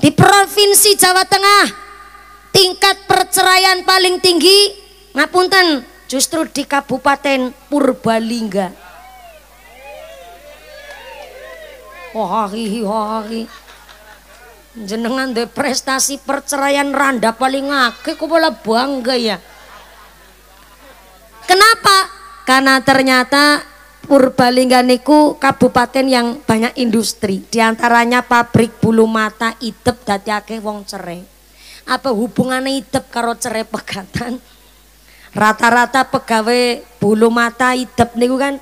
Di Provinsi Jawa Tengah tingkat perceraian paling tinggi ngapunten justru di Kabupaten Purbalingga. Wahari, wahari. Jenengan de prestasi perceraian randa paling akeh kok malah bangga ya. Kenapa? Karena ternyata Purbalingga niku kabupaten yang banyak industri, diantaranya pabrik bulu mata itep dadi akeh wong cerai. Apa hubungannya itep karo cerai pegatan? Rata-rata pegawai bulu mata itep niku kan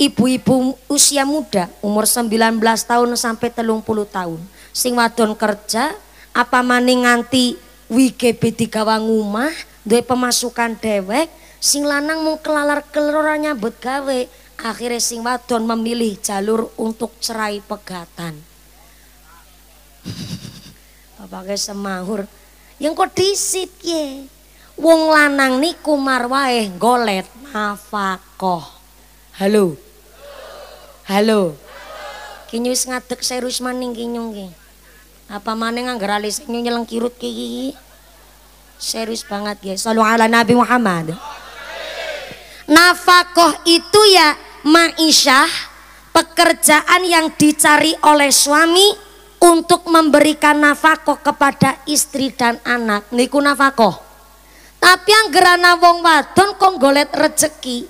ibu-ibu usia muda, umur 19 tahun sampai telung puluh tahun. Sing wadon kerja, apa maning nganti wige bedi gawang umah, duwe pemasukan dewek, Sing lanang mung kelalar kelora nyambut gawe, akhirnya sing wadon memilih jalur untuk cerai pegatan. Bapaknya semahur. Yang kok disit ye. Wong lanang niku marwae golet nafakoh. Halo. Halo. Kinyu wis serius maning kinyu ki. Apa maning anggar alis kinyu nyeleng kirut ki. Serius banget ya. Selalu ala Nabi Muhammad. Nafakoh itu ya ma'isyah, pekerjaan yang dicari oleh suami untuk memberikan nafkah kepada istri dan anak. Niku nafkah, Tapi yang gerana wong wadon kok golet rezeki,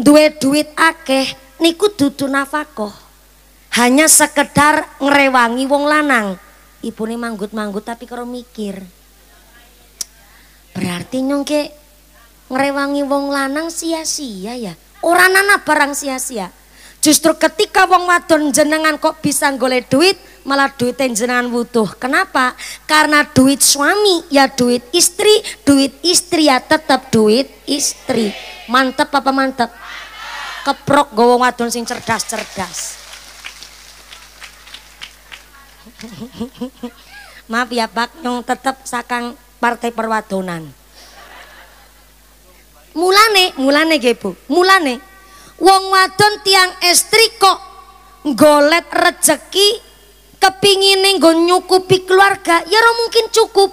duwe duit akeh, niku dudu nafkah. Hanya sekedar ngerewangi wong lanang. Ibu ini manggut-manggut tapi kalau mikir. Berarti nyongke Ngerewangi wong lanang sia-sia ya. orang nana barang sia-sia. Justru ketika wong wadon jenengan kok bisa golek duit, malah duit jenengan butuh. Kenapa? Karena duit suami ya duit istri, duit istri ya tetap duit istri. Mantep apa mantep? Keprok wong wadon sing cerdas-cerdas. Maaf ya Pak, nyong tetap sakang partai perwadonan. mulane mulane nggih Bu mulane wong wadon tiang estri kok golet rejeki kepingine nggo nyukupi keluarga ya ora mungkin cukup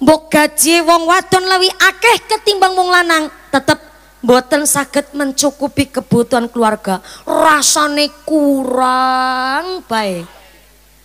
mbok gaji wong wadon lewi akeh ketimbang wong lanang tetep boten saged mencukupi kebutuhan keluarga rasane kurang baik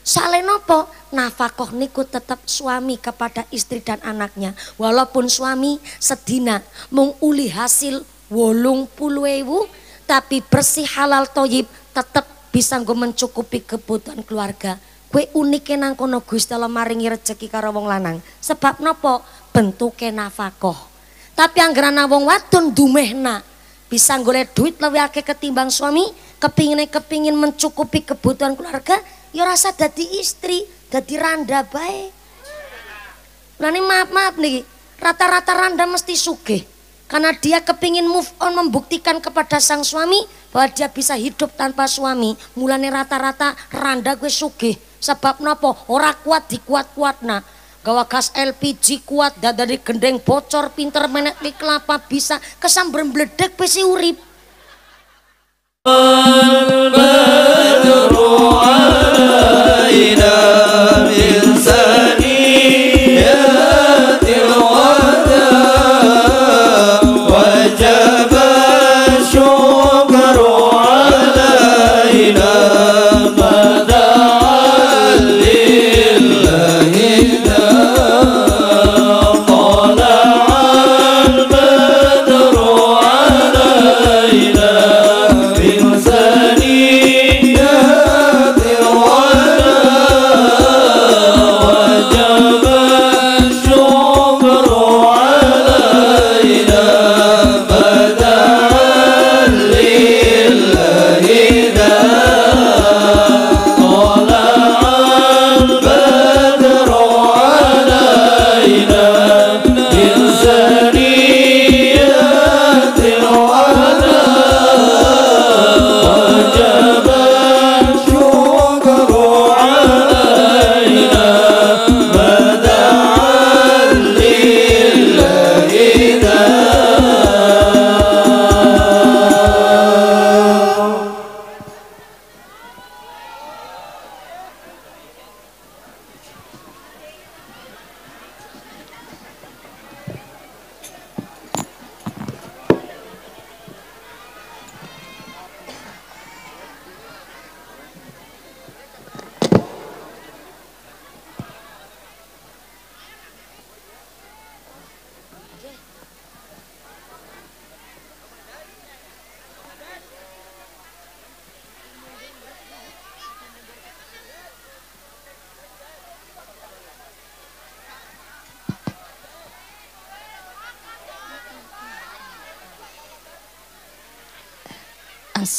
Saleh nopo nafakoh niku tetap suami kepada istri dan anaknya. Walaupun suami sedina menguli hasil wolung puluewu tapi bersih halal toyib tetap bisa gue mencukupi kebutuhan keluarga. Kue unik nang kono gus dalam maringi rezeki karo wong lanang. Sebab nopo bentuknya nafakoh. Tapi anggerana wong wadon dumehna bisa golek duit lebih ketimbang suami, kepingin kepingin mencukupi kebutuhan keluarga, ya rasa dadi istri, dadi randa bae. ini maaf maaf nih, rata-rata randa mesti sugih. Karena dia kepingin move on membuktikan kepada sang suami bahwa dia bisa hidup tanpa suami. Mulane rata-rata randa gue sugih. Sebab nopo ora kuat dikuat-kuat nah. Gawa gas LPG kuat dan dari gendeng bocor pinter menek di kelapa bisa kesam bledek besi urip.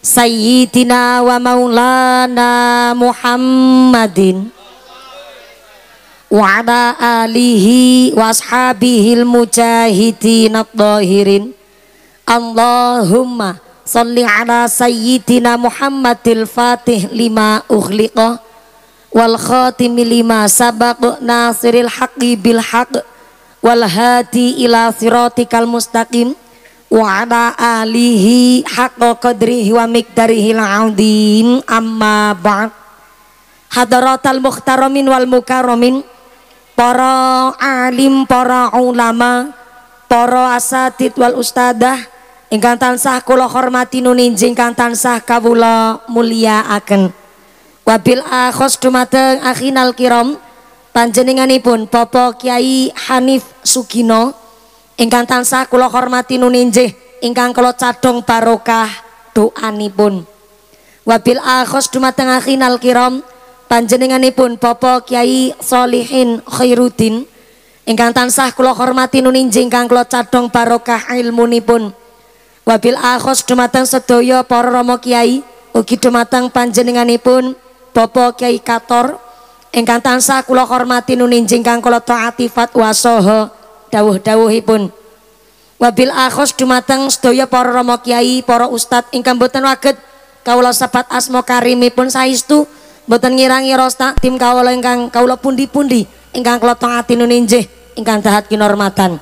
Sayyidina wa maulana Muhammadin wa ala alihi wa al mujahidin al-dahirin Allahumma salli ala sayyidina Muhammadil Fatih lima ukhliqa wal khatimi lima sabaq nasiril haqi bil wal hadi ila siratikal mustaqim wa ala alihi haqqa qadrihi wa miqdarihi al-azim amma ba'd hadaratal muhtaramin wal mukarramin para alim para ulama para asatid wal ustadah ingkang tansah kula hormati nuninjing ingkang tansah kawula mulyaaken wabil akhos dumateng akhinal kiram panjenenganipun Bapak Kiai Hanif Sugino ingkang tansah kula hormati nuninjih ingkang kula cadhong barokah doanipun wabil akhos dumateng akhinal kiram panjenenganipun Bapak Kiai Solihin Khairuddin ingkang tansah kula hormati nuninjih ingkang kula cadhong barokah ilmunipun wabil akhos dumateng sedaya para rama kiai ugi dumateng panjenenganipun Bapak Kiai Kator ingkang tansah kula hormati nuninjih ingkang kula taati fatwa saha dawuh-dawuhipun wabil akhos dumateng sedaya para romo kiai para ustad ingkang boten waget kawula sebat asmo karimipun saistu boten ngirangi rosta tim kaula ingkang kaula pundi-pundi ingkang kula hati nuninje, ingkang dahat kinormatan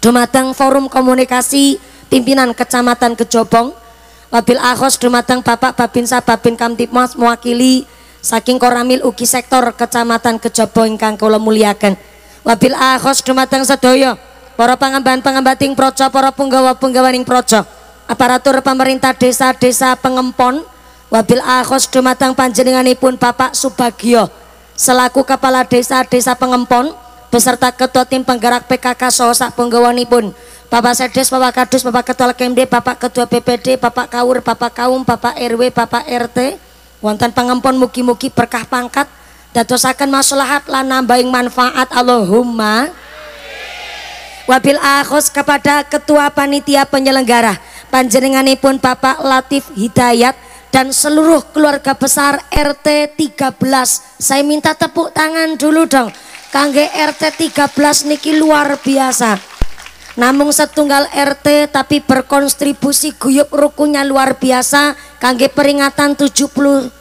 dumateng forum komunikasi pimpinan kecamatan Kejobong wabil akhos dumateng Bapak Babinsa Babin Kamtipmas mewakili saking Koramil uki Sektor Kecamatan Kejobong ingkang kula muliakan wabil akhos dumateng Sedoyo, para pangamban-pangamban pangembating projo para penggawa punggawaning projo aparatur pemerintah desa-desa pengempon wabil akhos dumateng panjenenganipun Bapak Subagio selaku kepala desa-desa pengempon beserta ketua tim penggerak PKK Sosak sak pun Bapak Sedes, Bapak Kadus, Bapak Ketua KMD, Bapak Ketua BPD, Bapak Kaur, Bapak Kaum, Bapak RW, Bapak RT, wonten pengempon muki muki berkah pangkat dadosaken maslahat lan nambahin manfaat Allahumma wabil akhos kepada ketua panitia penyelenggara panjenenganipun Bapak Latif Hidayat dan seluruh keluarga besar RT 13 saya minta tepuk tangan dulu dong kangge RT 13 niki luar biasa Namung setunggal RT tapi berkontribusi guyup rukunya luar biasa kangge peringatan 79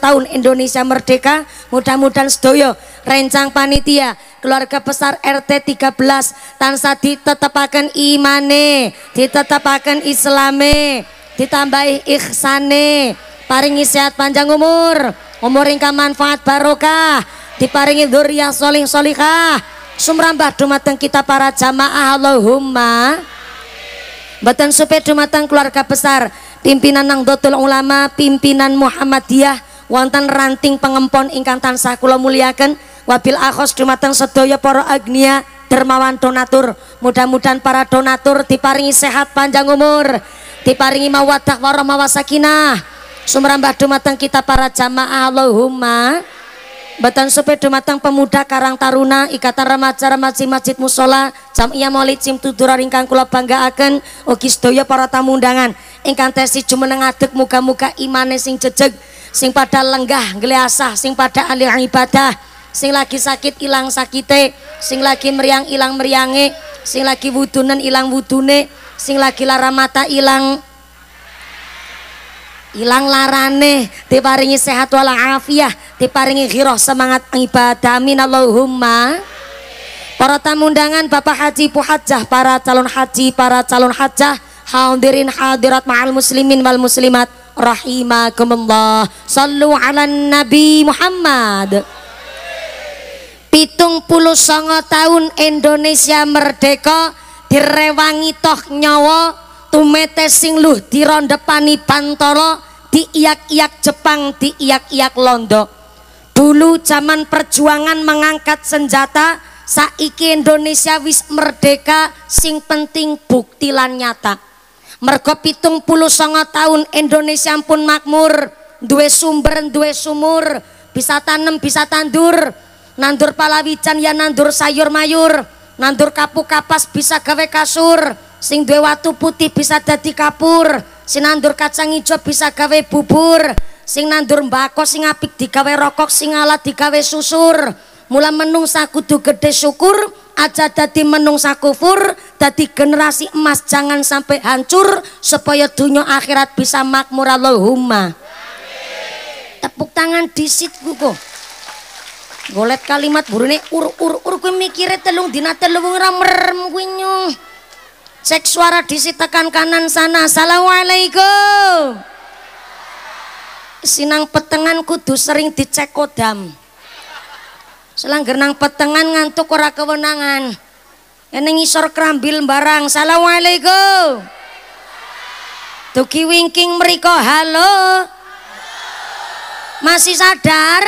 tahun Indonesia Merdeka mudah-mudahan sedoyo rencang panitia keluarga besar RT 13 tansah ditetapakan imane ditetapakan islame ditambahi ikhsane paringi sehat panjang umur umur ingka manfaat barokah diparingi dzurriah solih solihah sumrambah dumateng kita para jamaah Allahumma Batan supaya dumateng keluarga besar pimpinan nang dotul ulama pimpinan Muhammadiyah wonten ranting pengempon ingkang tansah kula muliaken wabil akhos dumateng sedaya para agnia dermawan donatur mudah-mudahan para donatur diparingi sehat panjang umur diparingi mawadah warah mawasakinah sumrambah dumateng kita para jamaah Allahumma Batan Sepedo Matang Pemuda Karang Taruna Ikatan Remaja Remaji Masjid Musola ia Maulid Sim Tudura Ringkang Kula akan ugi sedaya para tamu undangan ingkang tesih jumeneng adeg muga imane sing jejeg sing pada lenggah gleasah, sing pada ahli ibadah sing lagi sakit ilang sakite sing lagi meriang ilang meriange sing lagi wudunen ilang wudune sing lagi lara mata ilang ilang larane diparingi sehat afiah diparingi giroh semangat ibadah Allahumma para tamu undangan Bapak Haji Puhajah para calon haji para calon hajah hadirin hadirat ma'al muslimin wal muslimat rahimakumullah sallu ala nabi Muhammad pitung puluh songo tahun Indonesia merdeka direwangi toh nyawa tumete sing luh dirondepani Bantara diiyak-iyak Jepang diiyak-iyak Londo dulu zaman perjuangan mengangkat senjata saiki Indonesia wis merdeka sing penting bukti lan nyata mergo pitung puluh songo tahun Indonesia pun makmur duwe sumber duwe sumur bisa tanem bisa tandur nandur palawican ya nandur sayur mayur nandur kapu kapas bisa gawe kasur sing duwe watu putih bisa dadi kapur sing nandur kacang ijo bisa gawe bubur sing nandur mbako sing apik digawe rokok sing alat digawe susur mula menungsa kudu gede syukur aja dadi menungsa kufur dadi generasi emas jangan sampai hancur supaya dunia akhirat bisa makmur Allahumma tepuk tangan di situ, kok golet kalimat burune ur ur ur kuwi mikire telung dina telung ora merem kuwi nyung Cek suara disi tekan kanan sana. Assalamualaikum. Sinang petengan kudu sering dicek kodam. selang nang petengan ngantuk ora kewenangan. ini ngisor kerambil barang. Assalamualaikum. Tuki winking meriko halo. Masih sadar?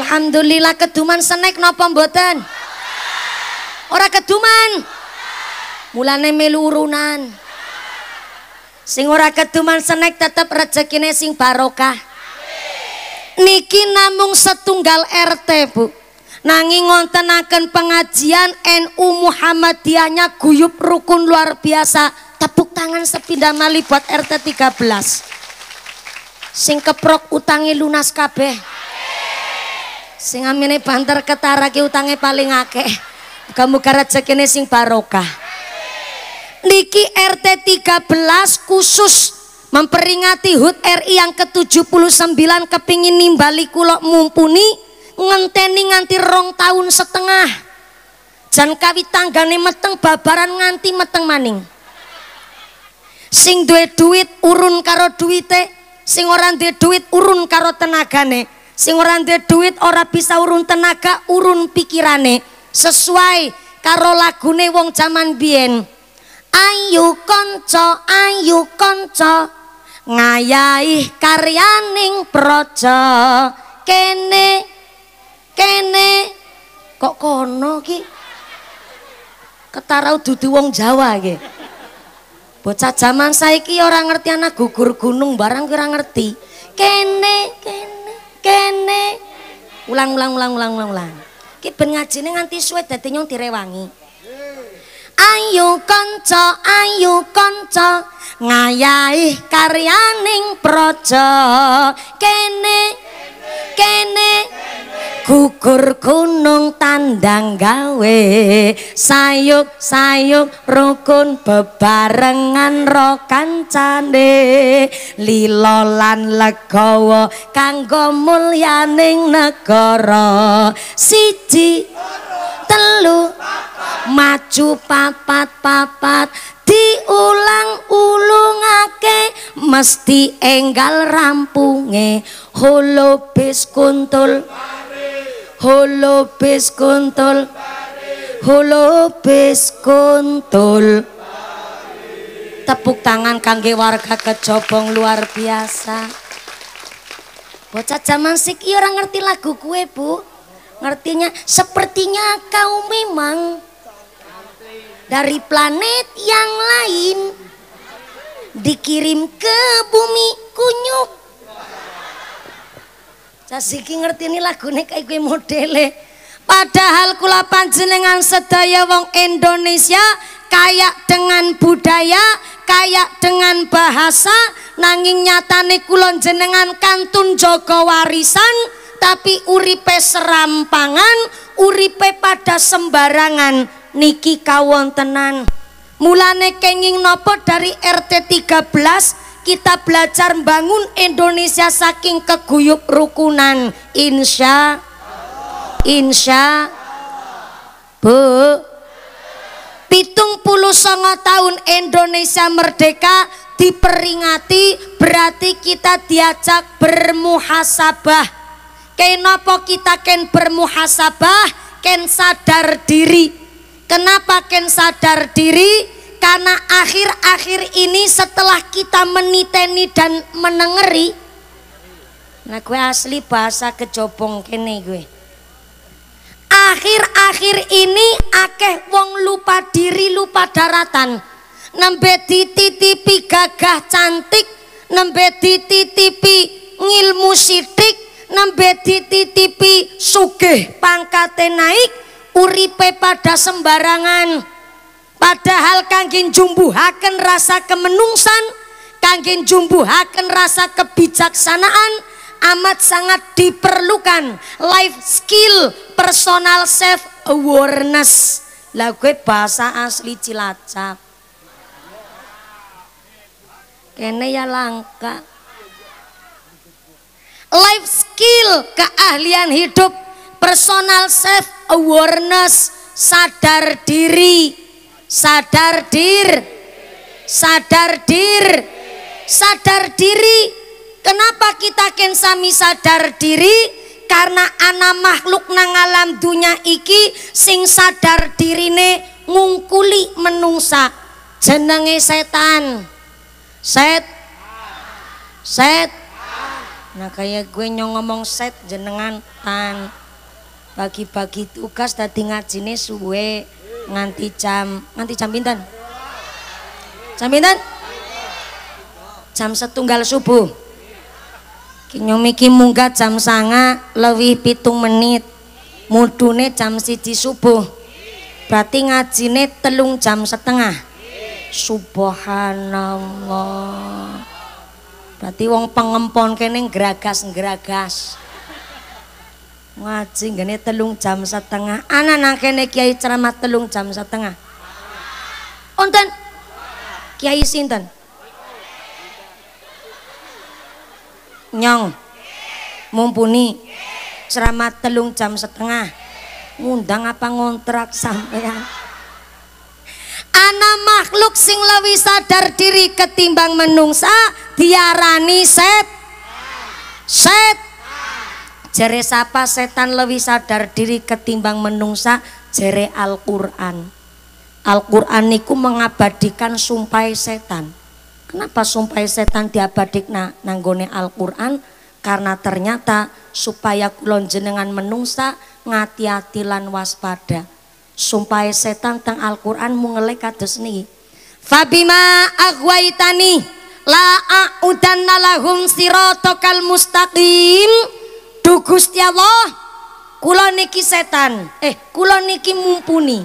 Alhamdulillah keduman senek nopo mboten? Ora keduman. Mulane melu urunan. Sing ora keduman senek tetep rezekine sing barokah. Niki namung setunggal RT, Bu. Nanging ngontenaken pengajian NU Muhammadiyahnya guyup rukun luar biasa. Tepuk tangan sepindah mali buat RT 13. Sing keprok utangi lunas kabeh. Sing amine banter ketara ki utange paling akeh. Kamu karat sing barokah niki RT 13 khusus memperingati HUT RI yang ke-79 kepingin nimbali mumpuni ngenteni nganti rong tahun setengah dan kawi tanggane meteng babaran nganti meteng maning sing duwe duit urun karo duwite sing ora duwe duit urun karo tenagane sing ora duwe duit ora bisa urun tenaga urun pikirane sesuai karo lagune wong jaman biyen Ayu konco, ayu konco Ngayai karyaning projo Kene, kene Kok kono ki? Ketarau dudu wong Jawa ki Bocah zaman saiki orang ngerti anak gugur gunung barang kira ngerti Kene, kene, kene Ulang, ulang, ulang, ulang, ulang, ulang Ki ben ngajine nganti suwe dadi nyong direwangi ayu kanca ayu kanca ngayai karyaning praja kene. kene kukur gunung tandang gawe sayuk sayuk rukun bebarengan rokan lilo lan legowo kanggo mulyaning negara siji telu maju papat papat diulang-ulungake mesti enggal rampunge holobis kuntul holobis kuntul holobis kuntul tepuk tangan kangge warga kejobong luar biasa bocah zaman siki orang ngerti lagu kue bu ngertinya sepertinya kau memang dari planet yang lain dikirim ke bumi kunyuk. Sasiki ngerti ini lagune kayak gue modele. Padahal kula panjenengan sedaya wong Indonesia kayak dengan budaya, kayak dengan bahasa, nanging nyatane kula jenengan kantun jaga warisan tapi uripe serampangan, uripe pada sembarangan niki kawontenan mulane kenging nopo dari RT 13 kita belajar bangun Indonesia saking keguyup rukunan insya insya bu pitung puluh songo tahun Indonesia merdeka diperingati berarti kita diajak bermuhasabah kenapa kita ken bermuhasabah ken sadar diri Kenapa Ken sadar diri? Karena akhir-akhir ini setelah kita meniteni dan menengeri, nah gue asli bahasa kejobong kene gue. Akhir-akhir ini akeh wong lupa diri lupa daratan. Nembe dititipi gagah cantik, nembe dititipi ngilmu sidik, nembe dititipi sugih pangkate naik, uripe pada sembarangan padahal kangen kanggin jumbuhaken rasa kemenungsan kangen kanggin jumbuhaken rasa kebijaksanaan amat sangat diperlukan life skill personal self awareness lah gue bahasa asli cilacap kene ya langka life skill keahlian hidup personal self awareness sadar diri sadar dir sadar dir sadar diri kenapa kita kensami sadar diri karena anak makhluk nang alam dunia iki sing sadar dirine ngungkuli menungsa jenenge setan set set nah kayak gue nyong ngomong set jenengan tan bagi-bagi tugas dadi ngajine suwe nganti jam nganti jam pinten? Jam pinten? Jam setunggal subuh. Kinyumiki munggah jam sanga lebih pitung menit. Mudune jam siji subuh. Berarti ngajine telung jam setengah. Subuhan Allah Berarti wong pengempon kene ngeragas gragas ngaji gini telung jam setengah anak nang kene kiai ceramah telung jam setengah onten kiai sinten nyong mumpuni ceramah telung jam setengah ngundang apa ngontrak sampean Anak makhluk sing lewi sadar diri ketimbang menungsa diarani set set jere sapa setan lebih sadar diri ketimbang menungsa jere Al-Qur'an Al-Qur'an niku mengabadikan sumpai setan kenapa sumpai setan na, nanggone Al-Qur'an karena ternyata supaya kulon jenengan menungsa ngati-hati lan waspada sumpai setan tentang Al-Qur'an mengelek kados niki Fabima itani la a'udanna lahum sirotokal mustaqim Duh Gusti Allah, kula niki setan. Eh, kula niki mumpuni.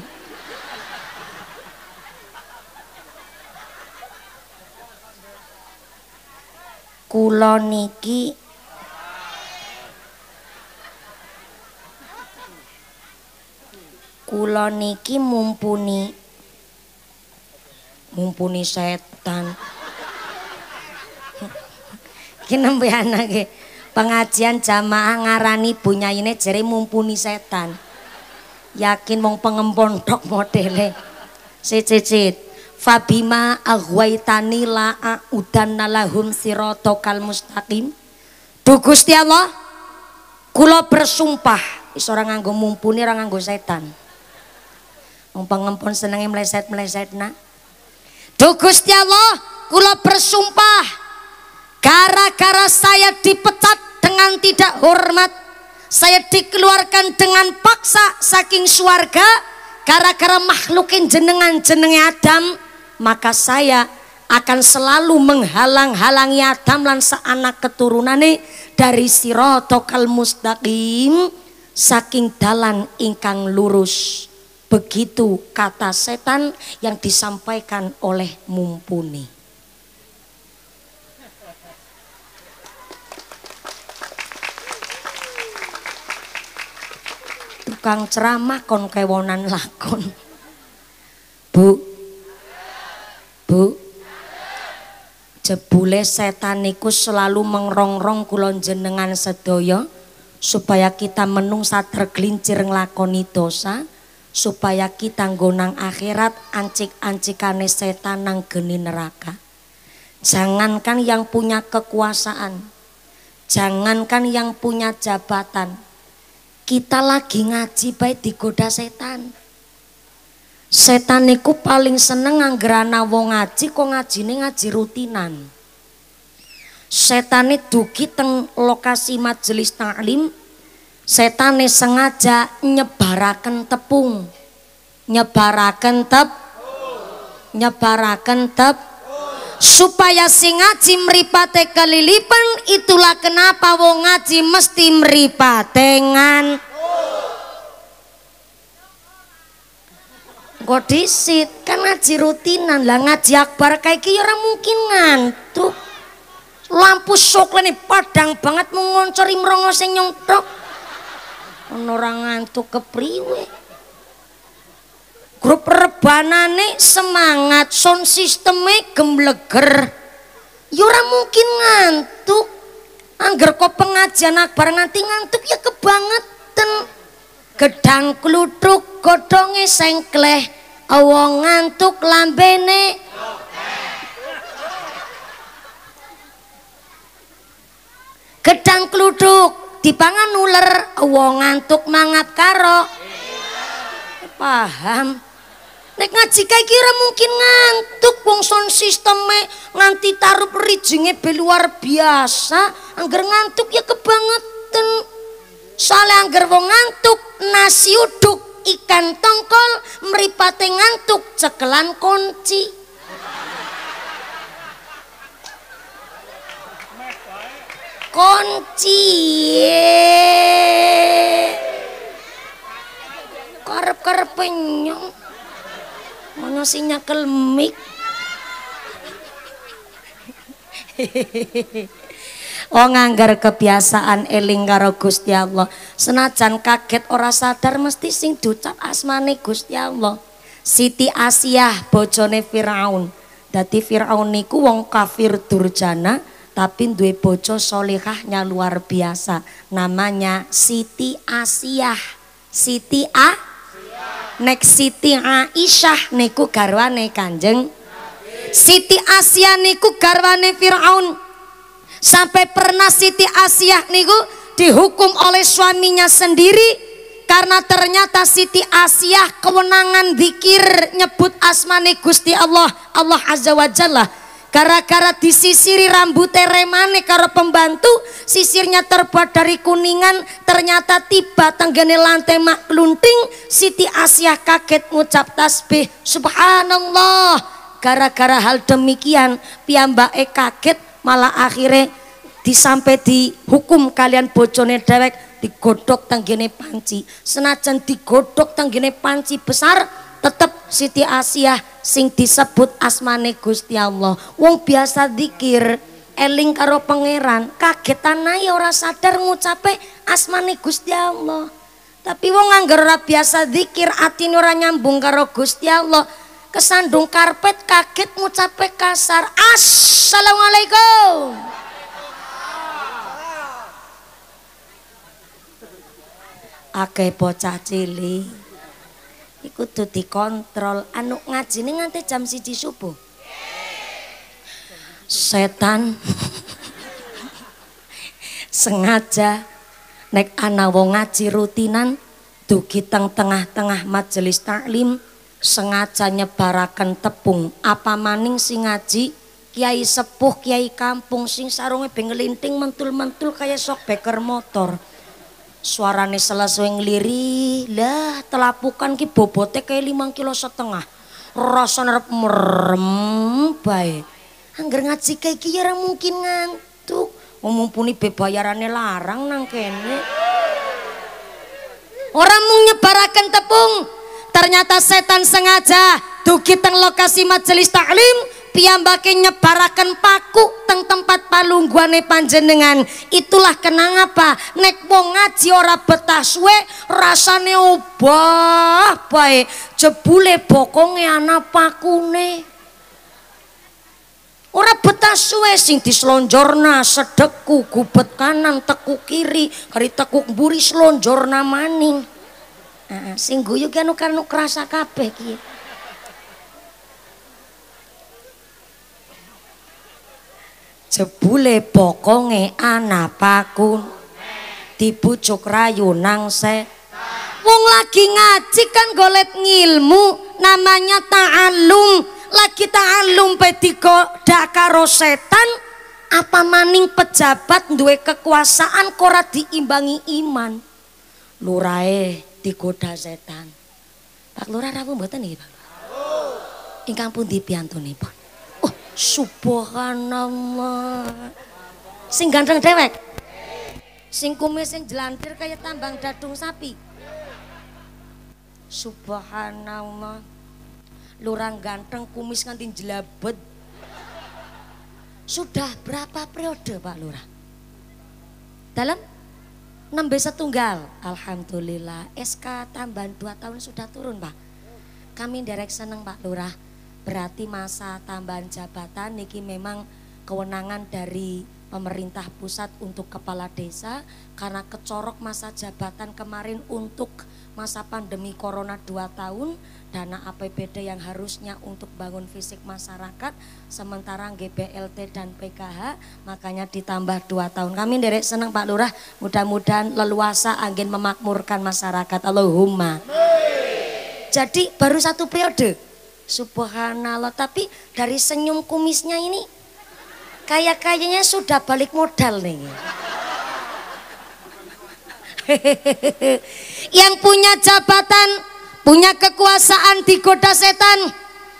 Kula niki Kula niki mumpuni mumpuni setan. Ki nembe anake pengajian jamaah ngarani punyainya jadi mumpuni setan yakin mau mong rok modele cicit fabima aghwaitani la udanna lahum kal mustaqim Duh Gusti Allah kula bersumpah seorang ora mumpuni orang anggo setan wong pengempon senenge meleset-meleset nak Duh Gusti Allah kula bersumpah Gara-gara saya dipecat dengan tidak hormat, saya dikeluarkan dengan paksa saking suarga, gara-gara makhlukin jenengan jenenge Adam, maka saya akan selalu menghalang-halangi Adam lan anak nih dari sirotokal mustaqim saking dalan ingkang lurus begitu kata setan yang disampaikan oleh mumpuni tukang ceramah kon kewonan lakon Bu Bu jebule setaniku selalu mengrongrong kulon jenengan sedoyo supaya kita menungsa tergelincir ngelakoni dosa supaya kita nggonang akhirat ancik-ancikane setan nang geni neraka jangankan yang punya kekuasaan jangankan yang punya jabatan kita lagi ngaji baik digoda setan. Setan itu paling seneng anggerana wong ngaji kok ngaji ini ngaji rutinan. Setan e itu teng lokasi majelis taklim, itu e sengaja nyebarakan tepung. nyebarakan tep nyebarakan tep supaya si ngaji meripate kelilipan itulah kenapa wong ngaji mesti meripatengan oh. disit kan ngaji rutinan lah ngaji akbar kayak gini ya orang mungkin ngantuk lampu sokle nih padang banget mengoncori merongoseng nyongtok orang ngantuk kepriwe grup rebanane semangat sound sisteme gembleger Yura ya mungkin ngantuk angger kok pengajian akbar nganti ngantuk ya kebangetan gedang kluduk godongnya sengkleh awong ngantuk lambene gedang kluduk dipangan ular awong ngantuk mangap karo paham Nek ngaji kae kira mungkin ngantuk wong sound sisteme nganti taruh rijinge be luar biasa. Angger ngantuk ya kebangetan. Soalnya angger wong ngantuk nasi uduk ikan tongkol meripate ngantuk cekelan kunci. Kunci. Karep-karep penyong. Ono sing nyekel mik. Oh nganggar kebiasaan eling karo Gusti Allah. Senajan kaget ora sadar mesti sing ducap asmane Gusti Allah. Siti Asiyah bojone Firaun. Dadi Firaun niku wong kafir durjana tapi duwe bojo salehahnya luar biasa. Namanya Siti Asiyah. Siti A nek Siti Aisyah niku garwane Kanjeng Siti Asia niku garwane Firaun sampai pernah Siti Asia niku dihukum oleh suaminya sendiri karena ternyata Siti Asia kewenangan dikir nyebut asmane Gusti Allah Allah Azza wa Jalla Gara-gara disisiri rambut remane karo pembantu, sisirnya terbuat dari kuningan, ternyata tiba tenggene lantai mak Siti Asia kaget ngucap tasbih, subhanallah. Gara-gara hal demikian, piyambake kaget malah akhirnya disampe dihukum kalian bojone dewek digodok tenggene panci. Senajan digodok tenggene panci besar, tetap Siti Asia sing disebut asmane Gusti Allah wong biasa dikir eling karo pangeran kagetan ae ora sadar ngucape asmane Gusti Allah tapi wong anggar ora biasa dikir ati ora nyambung karo Gusti Allah kesandung karpet kaget ngucape kasar assalamualaikum akeh bocah cilik iku kudu dikontrol anu ngajine nganti jam siji subuh setan sengaja nek anak wong ngaji rutinan dugi teng tengah-tengah majelis taklim sengaja nyebarakan tepung apa maning sing ngaji kiai sepuh kiai kampung sing sarungnya bengelinting mentul-mentul kayak sok beker motor Suarane selesai ngeliri, lah telapukan ki bobote kayak limang kilo setengah. Rasa nerep merem baik Angger ngaji kayak ki ya mungkin ngantuk. Mumpuni bebayarannya larang nang kene. Orang mung nyebarakan tepung, ternyata setan sengaja dugi teng lokasi majelis taklim piyambake nyebarakan paku teng tempat palungguane panjenengan itulah kenang apa nek wong ngaji ora betah suwe rasane obah bae jebule bokonge ana pakune ora betah suwe sing dislonjorna sedeku gubet kanan teku kiri kari tekuk mburi slonjorna maning nah, sing guyu ki anu kerasa kabeh ki jebule bokonge anapakun dibujuk rayu nang se wong lagi ngaji kan golet ngilmu namanya ta'alum lagi ta'alum pediko dakaro setan apa maning pejabat duwe kekuasaan kora diimbangi iman lurae digoda setan Pak Lurah rawuh mboten nggih Pak Ingkang pundi piyantunipun Subhanallah. Sing ganteng dewek. Sing kumis sing jelantir kayak tambang dadung sapi. Subhanallah. Lurang ganteng kumis nganti jelabet. Sudah berapa periode Pak Lurah? Dalam besa tunggal, Alhamdulillah SK tambahan dua tahun sudah turun Pak. Kami direksi seneng Pak Lurah berarti masa tambahan jabatan niki memang kewenangan dari pemerintah pusat untuk kepala desa karena kecorok masa jabatan kemarin untuk masa pandemi corona 2 tahun dana APBD yang harusnya untuk bangun fisik masyarakat sementara GBLT dan PKH makanya ditambah 2 tahun kami derek senang Pak Lurah mudah-mudahan leluasa angin memakmurkan masyarakat Allahumma jadi baru satu periode Subhanallah, tapi dari senyum kumisnya ini kayak kayaknya sudah balik modal nih. Yang punya jabatan, punya kekuasaan digoda setan.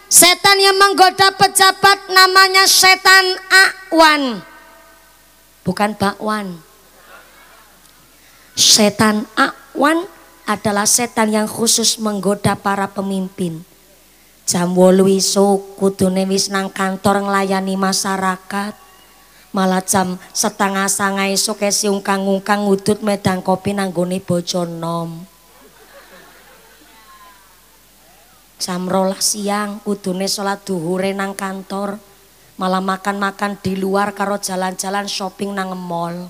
Setan yang menggoda pejabat namanya setan Awan Bukan bakwan. Setan Awan adalah setan yang khusus menggoda para pemimpin jam wolu iso kudune wis nang kantor nglayani masyarakat malah jam setengah sanga iso kesi ungkang-ungkang ngudut medang kopi nanggone bojo nom jam rolah siang kudune sholat duhure nang kantor malah makan-makan di luar karo jalan-jalan shopping nang mall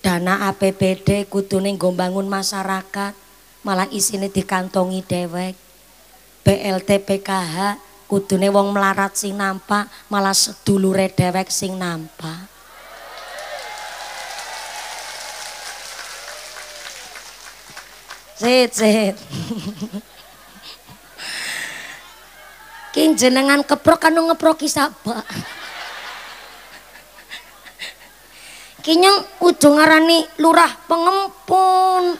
dana APBD kudune nggo bangun masyarakat malah isine dikantongi dewek BLT PKH kudune wong melarat sing nampak malah sedulure dhewek sing nampak Cet cet King jenengan keprok kan ngeproki sabak Kinyong kudu ngarani lurah pengempun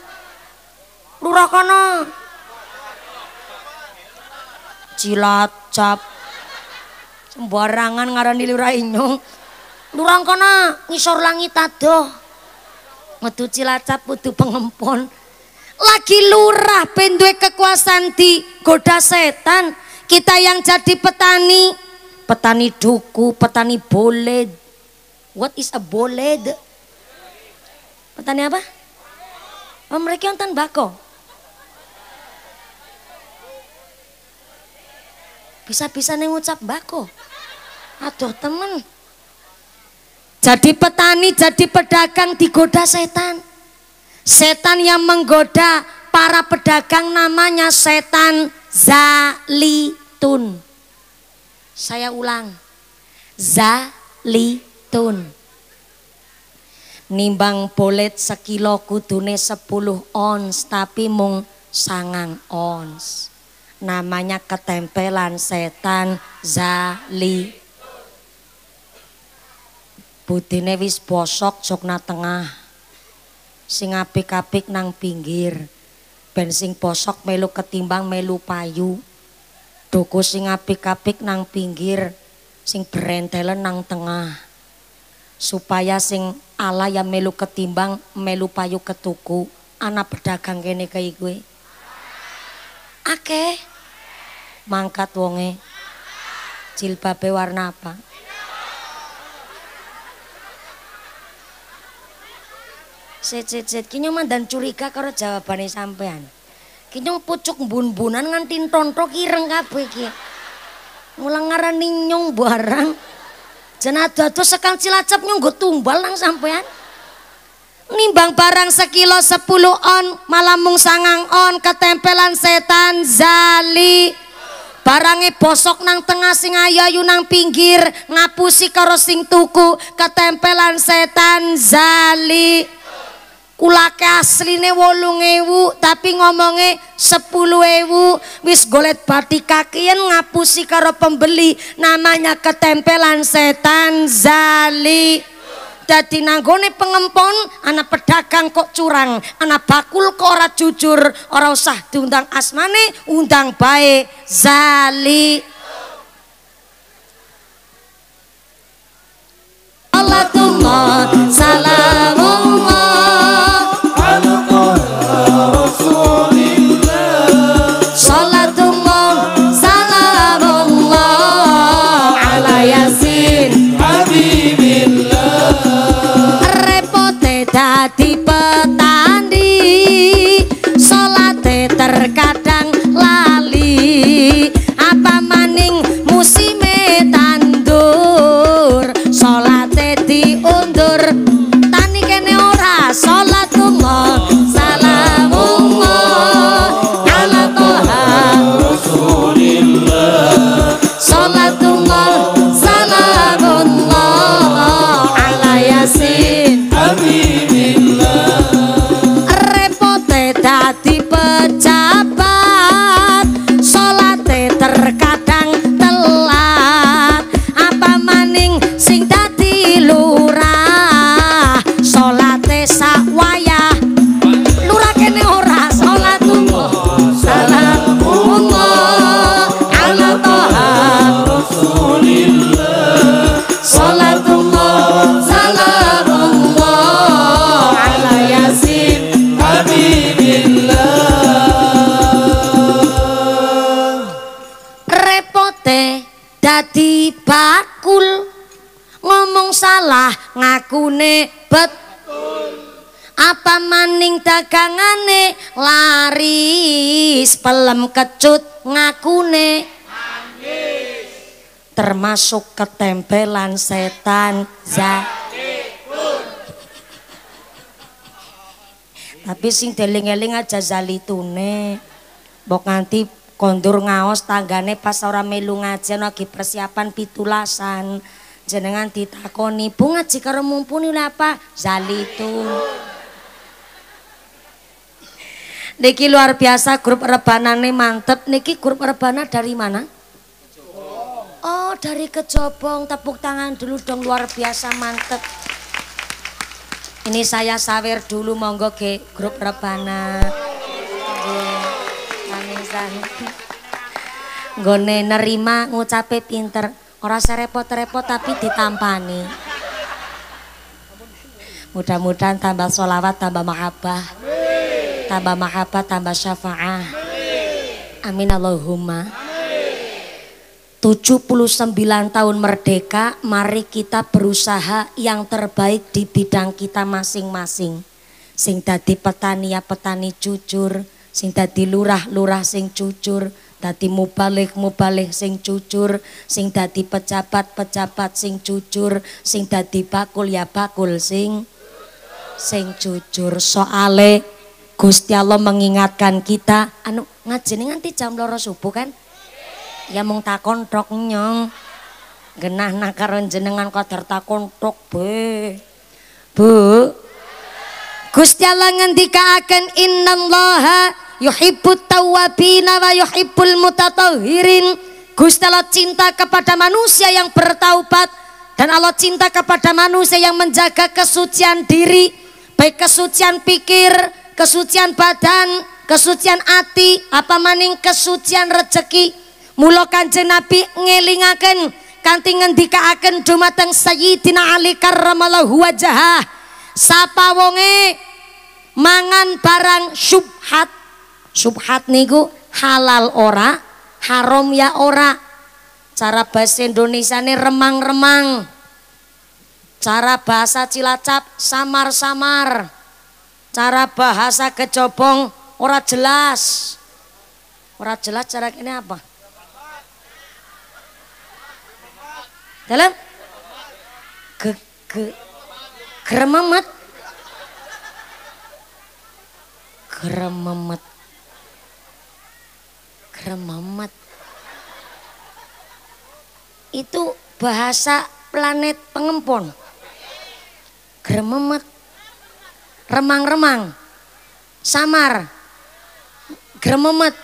Lurah kana Cilacap. Sembarangan ngaran di lurah inyong. Lurang kono ngisor langit adoh. Metu Cilacap butuh pengempon. Lagi lurah pendue kekuasaan di goda setan. Kita yang jadi petani, petani duku, petani boled. What is a boled? Petani apa? Oh, mereka yang bako. bisa-bisa nih ngucap bako aduh temen jadi petani jadi pedagang digoda setan setan yang menggoda para pedagang namanya setan zalitun saya ulang zalitun nimbang bolet sekilo kudune 10 ons tapi mung sangang ons namanya ketempelan setan zali budine wis bosok jokna tengah sing apik-apik nang pinggir ben sing bosok melu ketimbang melu payu doko sing apik-apik nang pinggir sing berentelen nang tengah supaya sing ala yang melu ketimbang melu payu ketuku anak pedagang kene kaya gue okay mangkat wonge jilbabe warna apa Cet cet sit kinyong mandan curiga karo jawabannya sampean kinyong pucuk bun-bunan nganti tonto kireng kabeh ki mulang ngaran ninyong barang jenado tuh sekang cilacap nyong gotung tumbal nang sampean nimbang barang sekilo sepuluh on malamung sangang on ketempelan setan zali Barangnya bosok nang tengah sing ayayu nang pinggir ngapusi karo sing tuku ketempelan setan zali kulake asline wolung ewu tapi ngomongnya sepuluh ewu wis golet batik kakian ngapusi karo pembeli namanya ketempelan setan zali dadi nanggone pengempon anak pedagang kok curang anak bakul kok ora jujur ora usah diundang asmane undang baik zali Salatullah salam Kangane laris pelem kecut ngakune Manis. termasuk ketempelan setan tapi sing deling-eling aja zalitune mbok nganti kondur ngaos tanggane pas ora melu ngaji lagi persiapan pitulasan jenengan ditakoni bunga jika mumpuni lah apa zalitun Niki luar biasa grup rebana nih mantep. Niki grup rebana dari mana? Oh, dari Kejobong. Tepuk tangan dulu dong luar biasa mantep. Ini saya sawer dulu monggo ke grup rebana. Gone nerima ngucape pinter. Orang serepot-repot tapi ditampani. Mudah-mudahan tambah solawat, tambah Amin tambah mahabbah, tambah syafa'ah. Amin. Amin Allahumma. Amin. 79 tahun merdeka, mari kita berusaha yang terbaik di bidang kita masing-masing. Sing dadi petani ya petani jujur, sing dadi lurah-lurah sing jujur, dadi mubalik mubalik sing jujur sing dadi pejabat pejabat sing jujur sing dadi bakul ya bakul sing sing jujur soale Gusti Allah mengingatkan kita anu ngaji ini nganti jam loro subuh kan ya mung takon tok nyong genah nakaron jenengan kotor takon tok be bu Gusti Allah akan innallaha yuhibbut tawwabina wa yuhibbul mutatahhirin Gusti Allah cinta kepada manusia yang bertaubat dan Allah cinta kepada manusia yang menjaga kesucian diri baik kesucian pikir kesucian badan, kesucian hati, apa maning kesucian rezeki. Mula Kanjeng Nabi ngelingaken kanthi ngendikaaken dumateng Sayyidina Ali karramallahu wajha. Sapa wonge mangan barang subhat Syubhat niku halal ora, haram ya ora. Cara bahasa Indonesia ini remang-remang. Cara bahasa Cilacap samar-samar cara bahasa kecobong ora jelas ora jelas cara ini apa dalam ke- ke gerememet gerememet itu bahasa planet pengempon gerememet remang-remang, samar, grememet.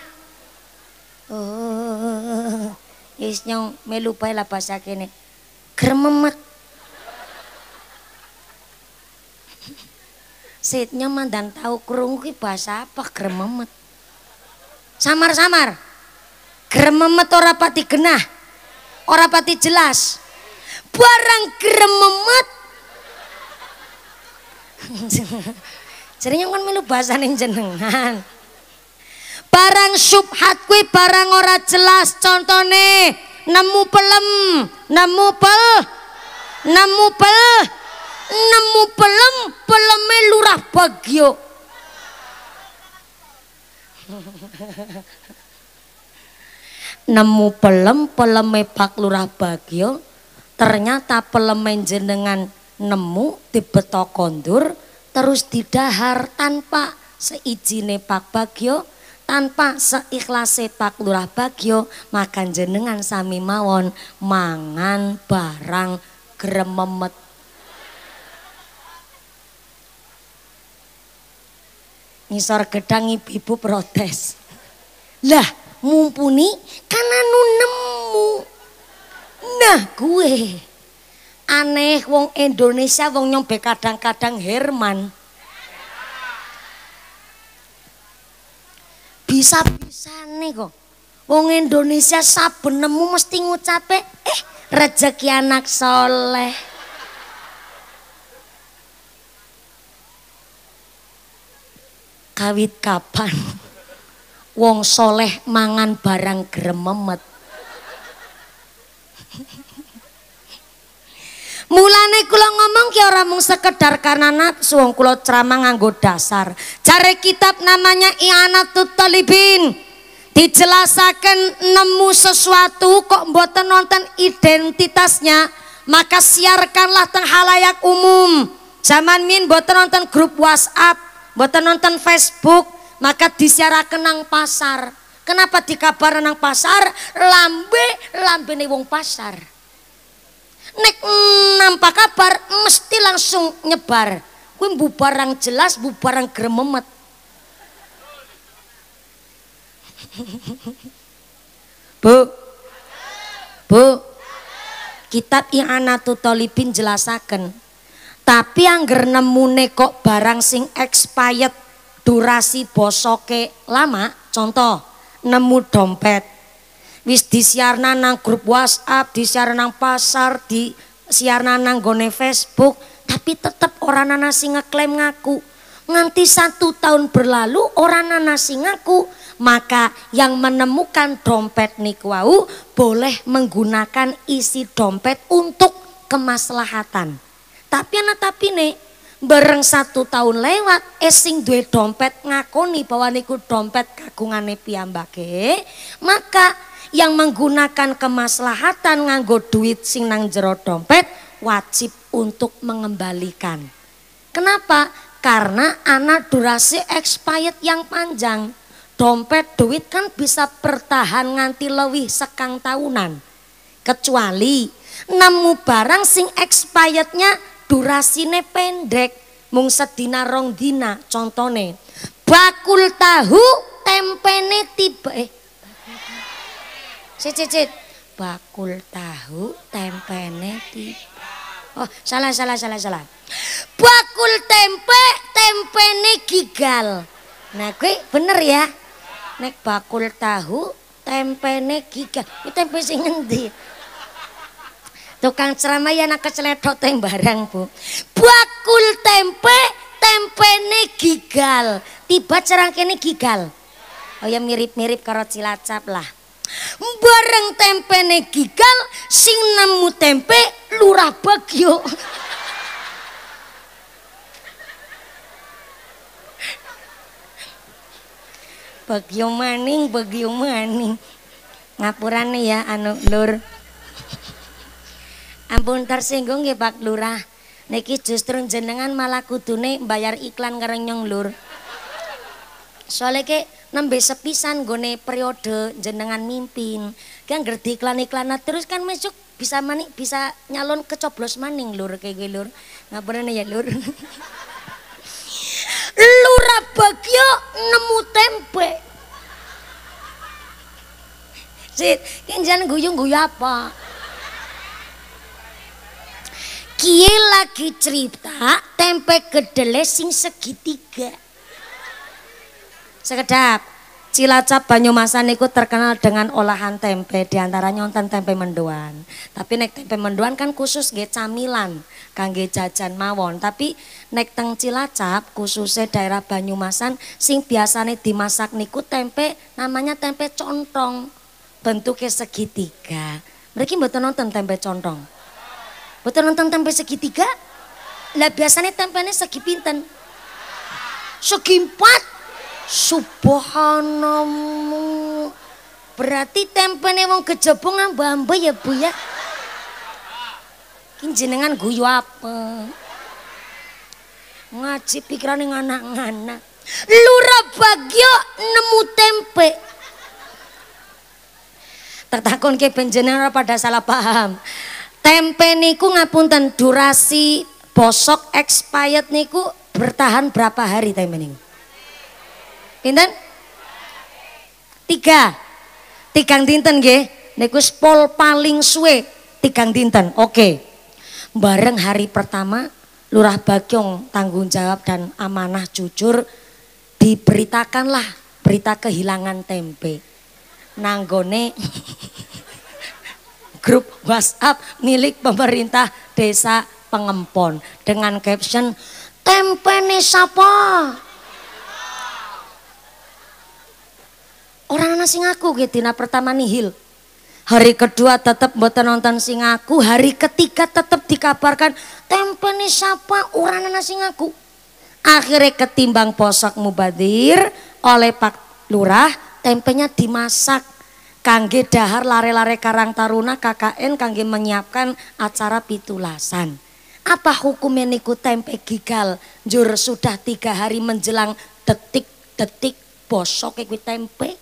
Oh, eh, is nyong melupai lah bahasa kene. Grememet. Sitnya mandan tahu kerungki bahasa apa grememet. Samar-samar. Grememet ora pati genah. Ora pati jelas. Barang grememet Jarinya kan melu nih jenengan. Barang subhat kuwi barang ora jelas contone nemu pelem, nemu pel, nemu pel, nemu pelem, peleme lurah bagio. nemu pelem, peleme pak lurah bagio Ternyata peleme jenengan nemu dibeto kondur terus didahar tanpa seijine Pak Bagio tanpa seikhlasnya Pak Lurah Bagio makan jenengan sami mawon mangan barang gerememet ngisor gedang ibu protes lah mumpuni karena nu nemu nah gue aneh wong Indonesia wong nyombe kadang-kadang Herman bisa-bisa nih kok wong Indonesia saben nemu mesti ngucape eh rezeki anak soleh kawit kapan wong soleh mangan barang gerememet Mulane kula ngomong ki ora mung sekedar karena nafsu wong kula ceramah nganggo dasar. Cari kitab namanya I'anatut Talibin. Dijelasaken nemu sesuatu kok mboten nonton identitasnya, maka siarkanlah teng halayak umum. Zaman min mboten nonton grup WhatsApp, mboten nonton Facebook, maka disiarakan nang pasar. Kenapa dikabar nang pasar? Lambe lambene wong pasar nek nampak kabar mesti langsung nyebar kuwi bubarang jelas bubarang grememet Bu Bu kitab I'anatu Talibin jelasaken tapi angger nemune kok barang sing expired durasi bosoke lama contoh nemu dompet wis disiarna nang grup WhatsApp, disiarna nang pasar, disiarna nang gone Facebook, tapi tetap orang nana sing ngeklaim ngaku. Nganti satu tahun berlalu orang nana sing ngaku, maka yang menemukan dompet Nikwau boleh menggunakan isi dompet untuk kemaslahatan. Tapi anak tapi nih, bareng satu tahun lewat esing duit dompet ngakoni bahwa niku dompet kagungane piyambake maka yang menggunakan kemaslahatan nganggo duit sing nang jero dompet wajib untuk mengembalikan. Kenapa? Karena anak durasi expired yang panjang. Dompet duit kan bisa bertahan nganti lewih sekang tahunan. Kecuali nemu barang sing expirednya durasine pendek mung sedina rong dina contone bakul tahu tempene tiba eh Cit cit cit. Bakul tahu tempene di Oh, salah salah salah salah. Bakul tempe tempene gigal. Nah, gue bener ya. Nek bakul tahu tempene gigal. Ini tempe sing ngendi? Tukang ceramah ya nak keceledok teng barang, Bu. Bakul tempe tempene gigal. Tiba cerang kene gigal. Oh ya mirip-mirip karo cilacap lah bareng tempe gigal sing nemu tempe lurah bagyo bagyo maning bagyo maning ngapurane ya anu lur ampun tersinggung ya pak lurah niki justru jenengan malah kudune bayar iklan kareng nyong lur soalnya ke nembe sepisan gone periode jenengan mimpin kan gerdi iklan iklan terus kan mesuk bisa manik bisa nyalon kecoblos maning lur kayak gue lur nggak ya lur lur bagyo nemu tempe Sit, kan jangan guyung guyu apa Kie lagi cerita tempe kedelai sing segitiga Sekedap. Cilacap Banyumasan itu terkenal dengan olahan tempe, diantaranya nonton tempe mendoan. Tapi nek tempe mendoan kan khusus nggih camilan, kangge jajan mawon. Tapi nek teng Cilacap khususnya daerah Banyumasan sing biasane dimasak niku tempe namanya tempe contong. Bentuknya segitiga. Mereka mboten nonton tempe contong. Mboten nonton tempe segitiga? Lah biasanya tempenya segi pinten. Segi empat Subhanamu. Berarti tempe tempene wong kejepungan bambu ya Bu ya. Ini jenengan guyu apa? Ngaji pikiran yang anak-anak. Lura bagyo nemu tempe. Tak takon ke penjenengan pada salah paham. Tempe niku ngapunten durasi bosok expired niku bertahan berapa hari tempe niku? Pinten? Tiga. Tigang dinten nggih. Niku pol paling suwe tigang dinten. Oke. Okay. Bareng hari pertama Lurah Bakyong tanggung jawab dan amanah jujur diberitakanlah berita kehilangan tempe. Nanggone grup WhatsApp milik pemerintah desa Pengempon dengan caption tempe nih siapa? Orang nasi sing aku gitu, dina pertama nihil. Hari kedua tetap buat nonton sing aku, hari ketiga tetap dikabarkan tempeni siapa orang nasi sing aku. Akhirnya ketimbang posok mubadir oleh Pak Lurah, tempenya dimasak kangge dahar lare-lare Karang Taruna KKN kangge menyiapkan acara pitulasan. Apa hukumnya niku tempe gigal jur sudah tiga hari menjelang detik-detik bosok kayak tempe?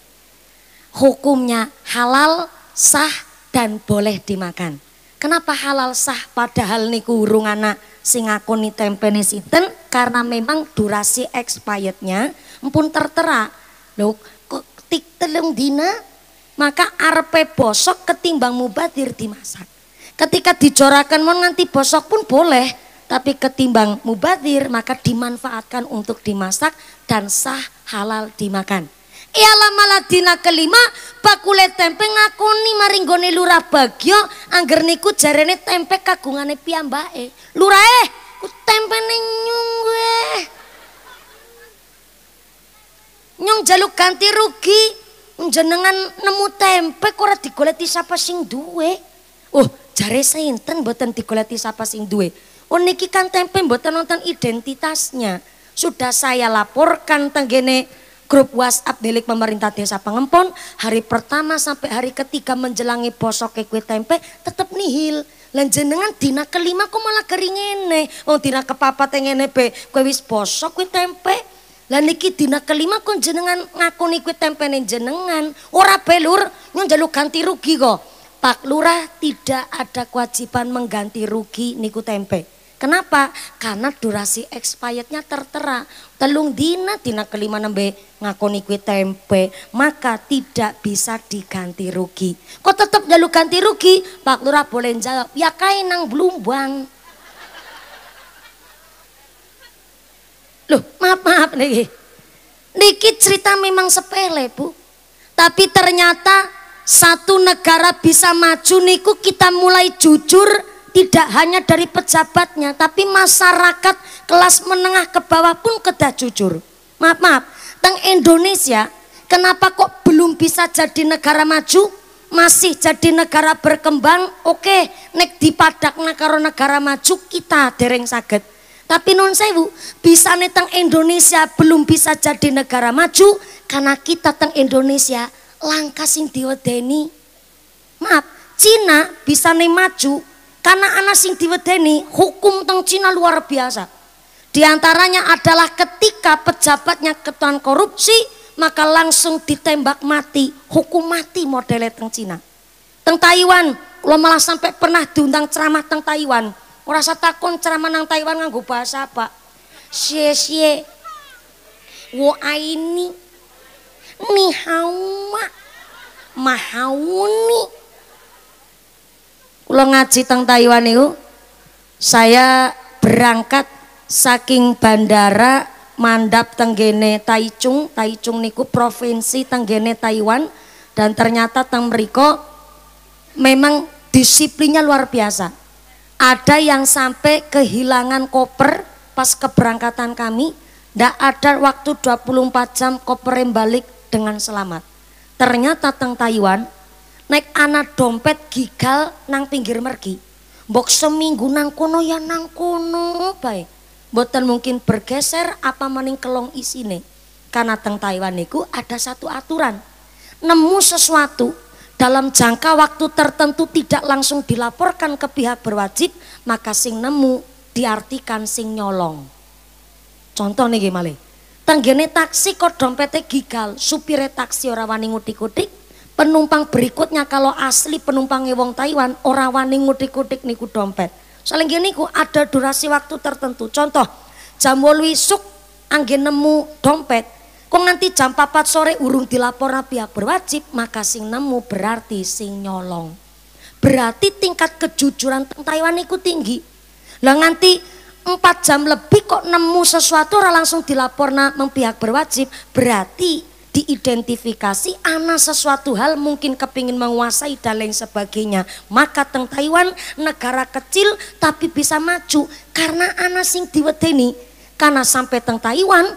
hukumnya halal, sah, dan boleh dimakan. Kenapa halal sah padahal niku urung anak sing akoni tempene siten Karena memang durasi expirednya pun tertera. Lo kok tik telung dina maka arpe bosok ketimbang mubadir dimasak. Ketika dijorakan mau nanti bosok pun boleh, tapi ketimbang mubadir maka dimanfaatkan untuk dimasak dan sah halal dimakan ialah maladina kelima bakule tempe ngakoni maringgone lurah bagyo angger niku jarene tempe kagungane piyambake lurah eh ku tempe nyung gue nyung jaluk ganti rugi jenengan nemu tempe kok ora digoleti sapa sing duwe oh jare sinten mboten digoleti sapa sing duwe oh niki kan tempe mboten nonton identitasnya sudah saya laporkan tenggene grup WhatsApp milik pemerintah desa Pengempon hari pertama sampai hari ketiga menjelangi poso kue tempe tetap nihil lan jenengan dina kelima kok malah keringene oh dina kepapat ngene be kue wis posok kue tempe lan niki dina kelima kok jenengan nih kue tempe jenengan ora belur nyon jaluk ganti rugi kok Pak Lurah tidak ada kewajiban mengganti rugi niku tempe Kenapa? Karena durasi expirednya tertera telung dina dina kelima nembe ngakoni kue tempe maka tidak bisa diganti rugi kok tetap jalu ganti rugi Pak Lurah boleh jawab ya kain nang buang loh maaf maaf nih niki cerita memang sepele bu tapi ternyata satu negara bisa maju niku kita mulai jujur tidak hanya dari pejabatnya, tapi masyarakat kelas menengah ke bawah pun kedah jujur. Maaf, maaf, teng Indonesia, kenapa kok belum bisa jadi negara maju? Masih jadi negara berkembang, oke, nek dipadakna karo negara maju kita dereng saged. Tapi non saya bu bisa teng Indonesia belum bisa jadi negara maju karena kita teng Indonesia langka sing diwedeni. Maaf, Cina bisa nih maju karena anak sing diwedeni hukum teng Cina luar biasa. Di antaranya adalah ketika pejabatnya ketuan korupsi maka langsung ditembak mati, hukum mati modelnya teng Cina. Teng Taiwan, lo malah sampai pernah diundang ceramah teng Taiwan, merasa takon ceramah nang Taiwan nganggo bahasa apa? Xie xie, wo aini, ni hao ma, mahauni kula ngaji teng Taiwan niku saya berangkat saking bandara mandap tenggene Taichung Taichung niku provinsi tenggene Taiwan dan ternyata teng mriko memang disiplinnya luar biasa ada yang sampai kehilangan koper pas keberangkatan kami tidak ada waktu 24 jam koper balik dengan selamat ternyata teng Taiwan Naik anak dompet gigal nang pinggir mergi mbok seminggu nang kono ya nang kono baik boten mungkin bergeser apa mening kelong isine karena teng Taiwan niku ada satu aturan nemu sesuatu dalam jangka waktu tertentu tidak langsung dilaporkan ke pihak berwajib maka sing nemu diartikan sing nyolong contoh nih gimana tenggene taksi kok dompete gigal supire taksi orang wani ngutik-ngutik Penumpang berikutnya kalau asli penumpangnya wong Taiwan, orang wani ngudik-ngudik niku dompet. Soalnya gini ku ada durasi waktu tertentu. Contoh, jam wolu isuk angin nemu dompet, kok nanti jam 4 sore urung dilapor pihak berwajib, maka sing nemu berarti sing nyolong. Berarti tingkat kejujuran Taiwan niku tinggi. Lah nganti 4 jam lebih kok nemu sesuatu orang langsung dilapor na mempihak berwajib berarti diidentifikasi anak sesuatu hal mungkin kepingin menguasai dan lain sebagainya maka teng Taiwan negara kecil tapi bisa maju karena anak sing diwedeni karena sampai teng Taiwan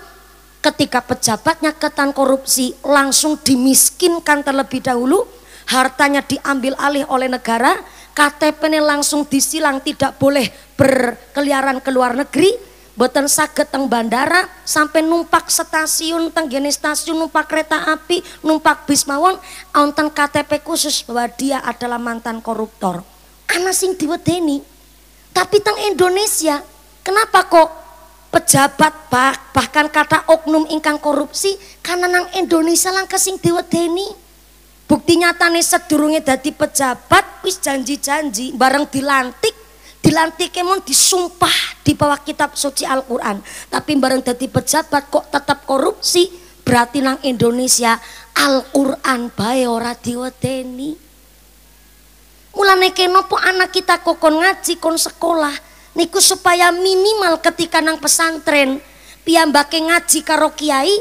ketika pejabatnya ketan korupsi langsung dimiskinkan terlebih dahulu hartanya diambil alih oleh negara KTP-nya langsung disilang tidak boleh berkeliaran ke luar negeri Boten saged teng bandara sampai numpak stasiun teng gene stasiun numpak kereta api, numpak bis mawon wonten KTP khusus bahwa dia adalah mantan koruptor. Ana sing diwedeni. Tapi teng Indonesia, kenapa kok pejabat bah, bahkan kata oknum ingkang korupsi karena nang Indonesia langka sing diwedeni. Bukti nyatane sedurungnya dadi pejabat wis janji-janji bareng dilantik dilantik mun disumpah di bawah kitab suci Al-Qur'an tapi bareng jadi pejabat kok tetap korupsi berarti nang Indonesia Al-Qur'an bae ora diwadeni mulane kenopo anak kita kok ngaji kon sekolah niku supaya minimal ketika nang pesantren piyambake ngaji karo kiai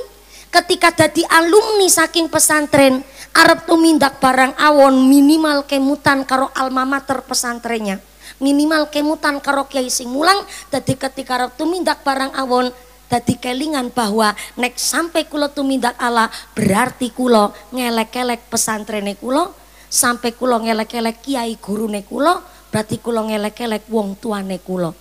ketika jadi alumni saking pesantren Arab tuh tumindak barang awon minimal kemutan karo alma mater pesantrennya minimal kemutan karo kiai sing mulang dadi ketika rep tumindak barang awon dadi kelingan bahwa nek sampai kula tumindak ala berarti kula ngelek pesantren pesantrene kula sampai kula ngelek-elek kiai guru gurune kula berarti kula ngelek-elek wong tuane kula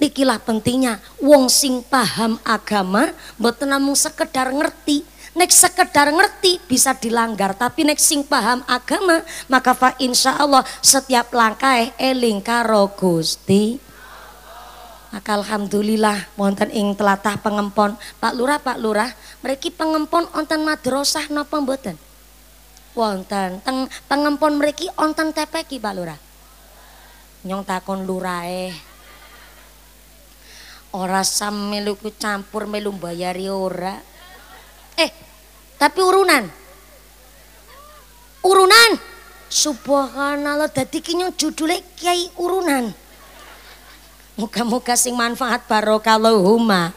nikilah pentingnya wong sing paham agama mboten namung sekedar ngerti Nek sekedar ngerti bisa dilanggar, tapi nek sing paham agama, maka fa insya Allah setiap langkah eling karo Gusti. Maka alhamdulillah wonten ing telatah pengempon Pak Lurah Pak Lurah, mereka pengempon onten madrosah napa mboten? Wonten teng pengempon mereka onten tepeki Pak Lurah. Nyong takon lurae. Ora sam melu campur melu bayari ora. Eh, tapi urunan. Urunan. Subhanallah dadi ki nyong judule Kiai Urunan. Muka-muka sing manfaat barokallahumma.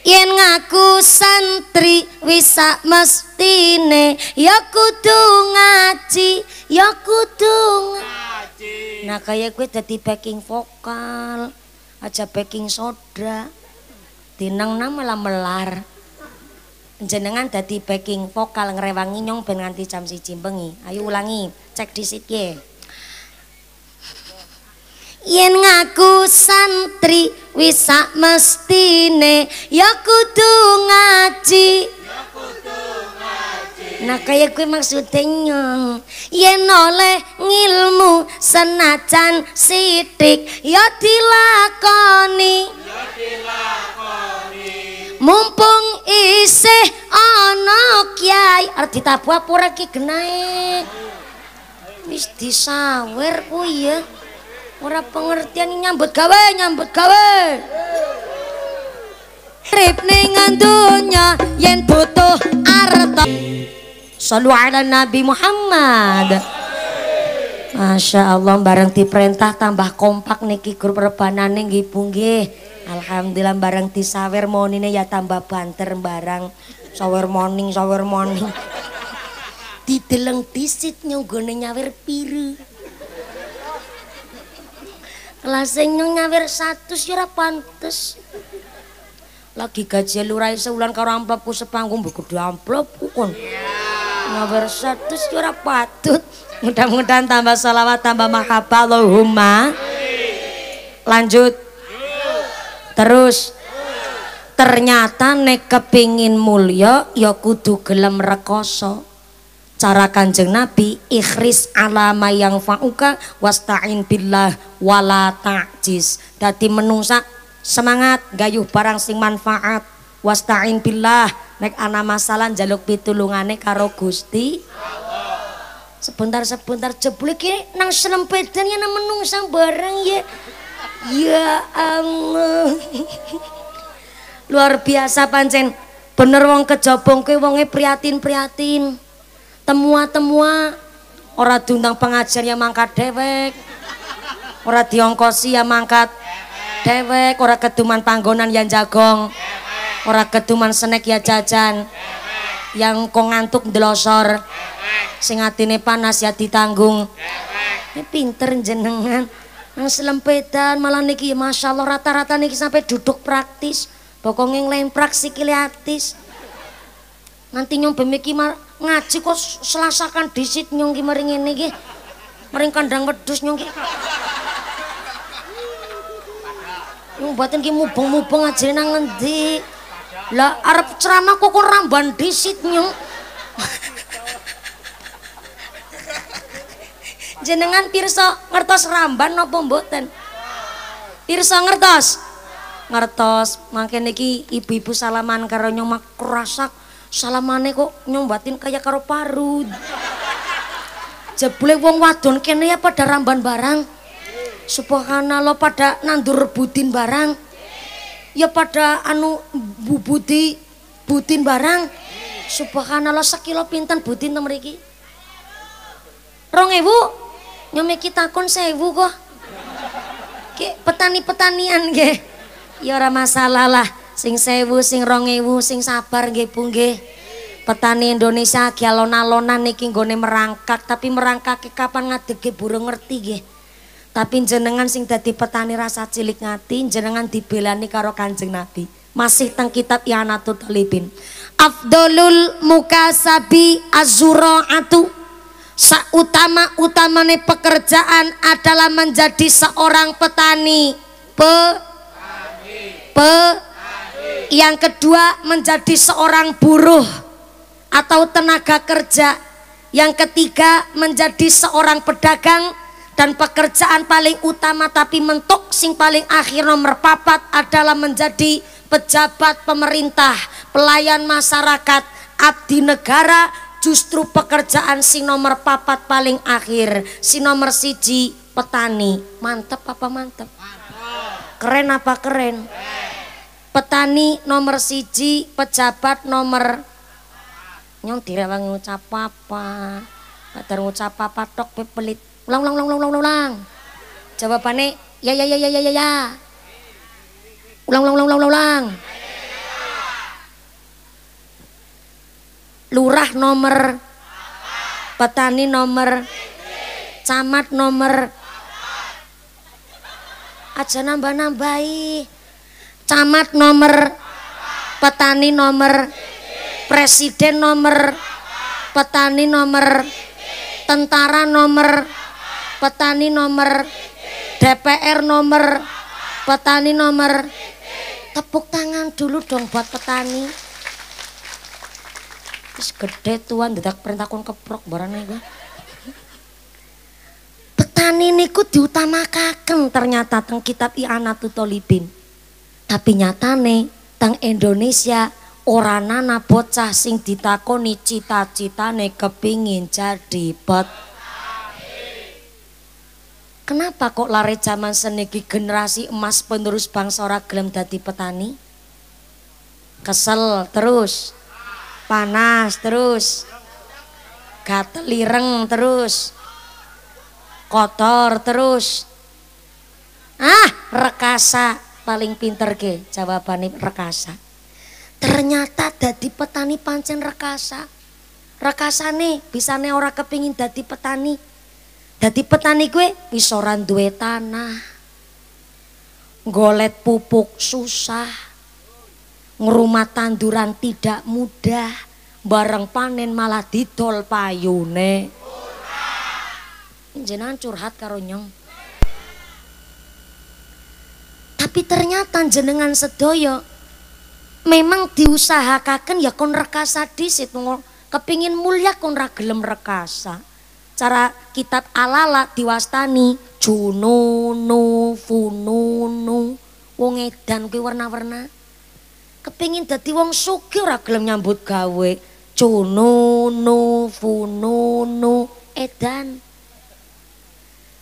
Yen ngaku santri wisa mestine ya kudu ngaji, ya kudu ngaji. Nah kaya gue jadi backing vokal, aja backing soda. Dinang nama melar. jenengan dadi backing vokal ngrewangi nyong ben nganti jam 1 bengi. Ayo ulangi, cek dhisik ye. Yen ngaku santri wis sak mestine ya kudu ngaji. Nah kaya kuwi maksude nyong. Yen oleh ngilmu senajan sithik ya dilakoni. Ya dilakoni. mumpung isih ana kiai arep ditabuh apa ora ki genahe wis disawer ku ya ora pengertian nyambut gawe nyambut gawe trip ning dunya yen butuh arta Sallu ala Nabi Muhammad Masya Allah bareng diperintah tambah kompak niki grup rebanane nggih punggih Alhamdulillah barang disawer monine ya tambah banter barang sawer morning sawer morning. Dideleng disit nyunggone nyawer piru. Kelas nyung nyawer 100 ya ora pantes. Lagi gaji lurai sebulan karo amplopku sepangku buku di amplopku kon. Nyawer 100 ya ora patut. Mudah-mudahan tambah salawat tambah mahabbah Allahumma. Lanjut. terus ternyata nek kepingin mulia ya kudu gelem rekoso cara kanjeng nabi ikhris alama yang fa'uka wasta'in billah wala ta'jis dadi menungsa semangat gayuh barang sing manfaat wasta'in billah nek ana masalah jaluk pitulungane karo Gusti sebentar sebentar jebule ini nang selempeden ya nang menungsa bareng ya Ya Allah. Luar biasa pancen. Bener wong kejobong kuwi wonge priatin-priatin Temua-temua ora diundang pengajar yang mangkat dewek. Ora diongkosi ya mangkat dewek, ora keduman panggonan yang jagong. Ora keduman senek ya jajan. Yang kok ngantuk ndelosor. Sing atine panas ya ditanggung. Ini pinter jenengan. Nah, Selempedan malah niki Masya Allah rata-rata niki sampai duduk praktis. Bokongnya ngelemprak sikile kiliatis. Nanti nyong bemiki ngaji kok selasakan disit nyong ki mering ngene ki. Mering kandang nyong ki. Nyong buatin ki mubeng-mubeng aja nang ngendi? Lah arep ceramah kok ramban disit nyong. jenengan pirsa ngertos ramban napa mboten pirsa ngertos ngertos mangkene iki ibu-ibu salaman karo nyomak kerasak salamane kok nyombatin kaya karo paru jebule wong wadon kene ya pada ramban barang subhanallah pada nandur butin barang ya pada anu budi budin barang subhanallah sekilo pinten butin temen iki rong nyome kita kon sewu kok ke petani-petanian ge ya ora masalah lah sing sewu sing rong sing sabar ge Bu petani Indonesia ki alon-alonan niki gone merangkak tapi merangkak kapan ngadege burung ngerti ge tapi jenengan sing dadi petani rasa cilik ngati jenengan dibelani karo Kanjeng Nabi masih teng kitab Yanatul Talibin Afdolul Mukasabi Azuro Atu Seutama-utamane pekerjaan adalah menjadi seorang petani. Pe, pe. Yang kedua menjadi seorang buruh atau tenaga kerja. Yang ketiga menjadi seorang pedagang dan pekerjaan paling utama tapi mentok sing paling akhir nomor papat adalah menjadi pejabat pemerintah, pelayan masyarakat, abdi negara, justru pekerjaan si nomor papat paling akhir si nomor siji petani mantep apa mantep keren apa keren petani nomor siji pejabat nomor nyong direwang ngucap apa kadar ngucap apa tok pelit ulang ulang ulang ulang ulang ulang jawabannya ya ya ya ya ya ya ulang ulang ulang ulang ulang lurah nomor petani nomor camat nomor aja nambah-nambahi camat nomor petani nomor presiden nomor petani nomor tentara nomor petani nomor DPR nomor petani nomor tepuk tangan dulu dong buat petani gede tuan dedak perintah kon keprok barang gua Petani niku diutamakan ternyata teng kitab I'anatu Tolibin. Tapi nyatane teng Indonesia orang nana bocah sing ditakoni cita-citane kepingin jadi pot Kenapa kok lari zaman seniki generasi emas penerus bangsa orang gelem petani? Kesel terus panas terus gatel lireng terus kotor terus ah rekasa paling pinter ke jawabannya rekasa ternyata dadi petani pancen rekasa rekasa nih bisa nih orang kepingin dadi petani dadi petani gue pisoran orang duwe tanah golet pupuk susah ngerumah tanduran tidak mudah bareng panen malah didol payune jenengan curhat karo nyong tapi ternyata jenengan sedoyo memang diusahakan ya kon rekasa disit kepingin mulia kon ragelem rekasa cara kitab alala diwastani jununu fununu wong edan kuwi warna-warna kepingin dadi wong sugih ora gelem nyambut gawe cunono nu edan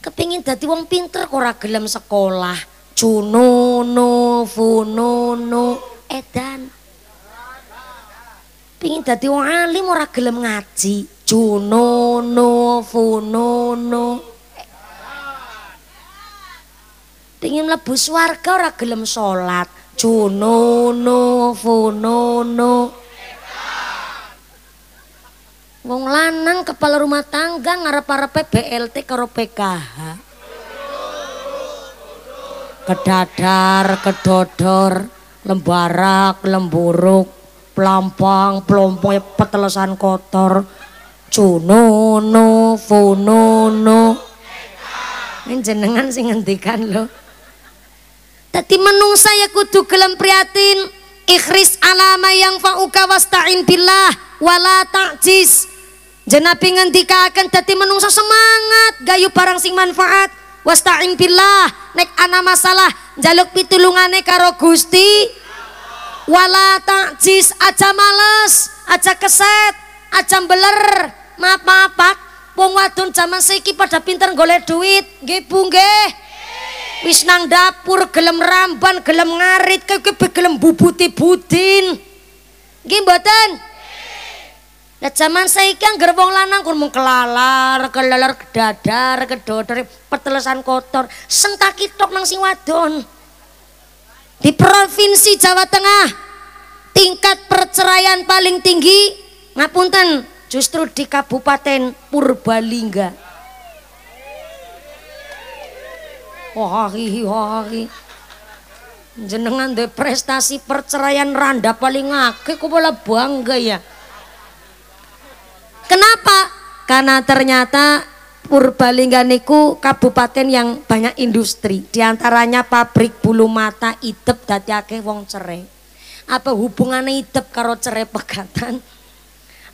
kepingin dadi wong pinter kok ora gelem sekolah cunono nu edan pingin dadi wong alim ora gelem ngaji cunono nu. pingin mlebu swarga ora gelem salat Junono Funono Wong lanang kepala rumah tangga ngarep-arepe BLT karo PKH kedadar, kedodor, lembarak, lemburuk, pelampang, pelompong, petelesan kotor, cunono, funono. Ini jenengan sih ngendikan loh. Tadi menung saya kudu gelem prihatin ikhris alama yang fa'uka wasta'in billah wala ta'jiz jenabi ngendikakan dadi menungso semangat gayu barang sing manfaat wasta'in billah nek ana masalah jaluk pitulungane karo Gusti wala ta'jis aja males aja keset aja beler maaf maaf pak wong wadon jaman saiki pada pinter golek duit nggih Bu nggih wis nang dapur gelem ramban gelem ngarit kaya gelem bubuti budin gini buatan Nah zaman saiki yang gerbong lanang kon mung kelalar, kelalar kedadar, kedodor, petelesan kotor, sentak kitok nang sing wadon. Di provinsi Jawa Tengah tingkat perceraian paling tinggi ngapunten justru di Kabupaten Purbalingga. Hohi hohi. Jenengan de prestasi perceraian Randa paling ngake kok malah bangga ya. Kenapa? Karena ternyata Purbalingga niku kabupaten yang banyak industri, diantaranya pabrik bulu mata idep dadi akeh wong cerai. Apa hubungannya idep karo cerai pegatan?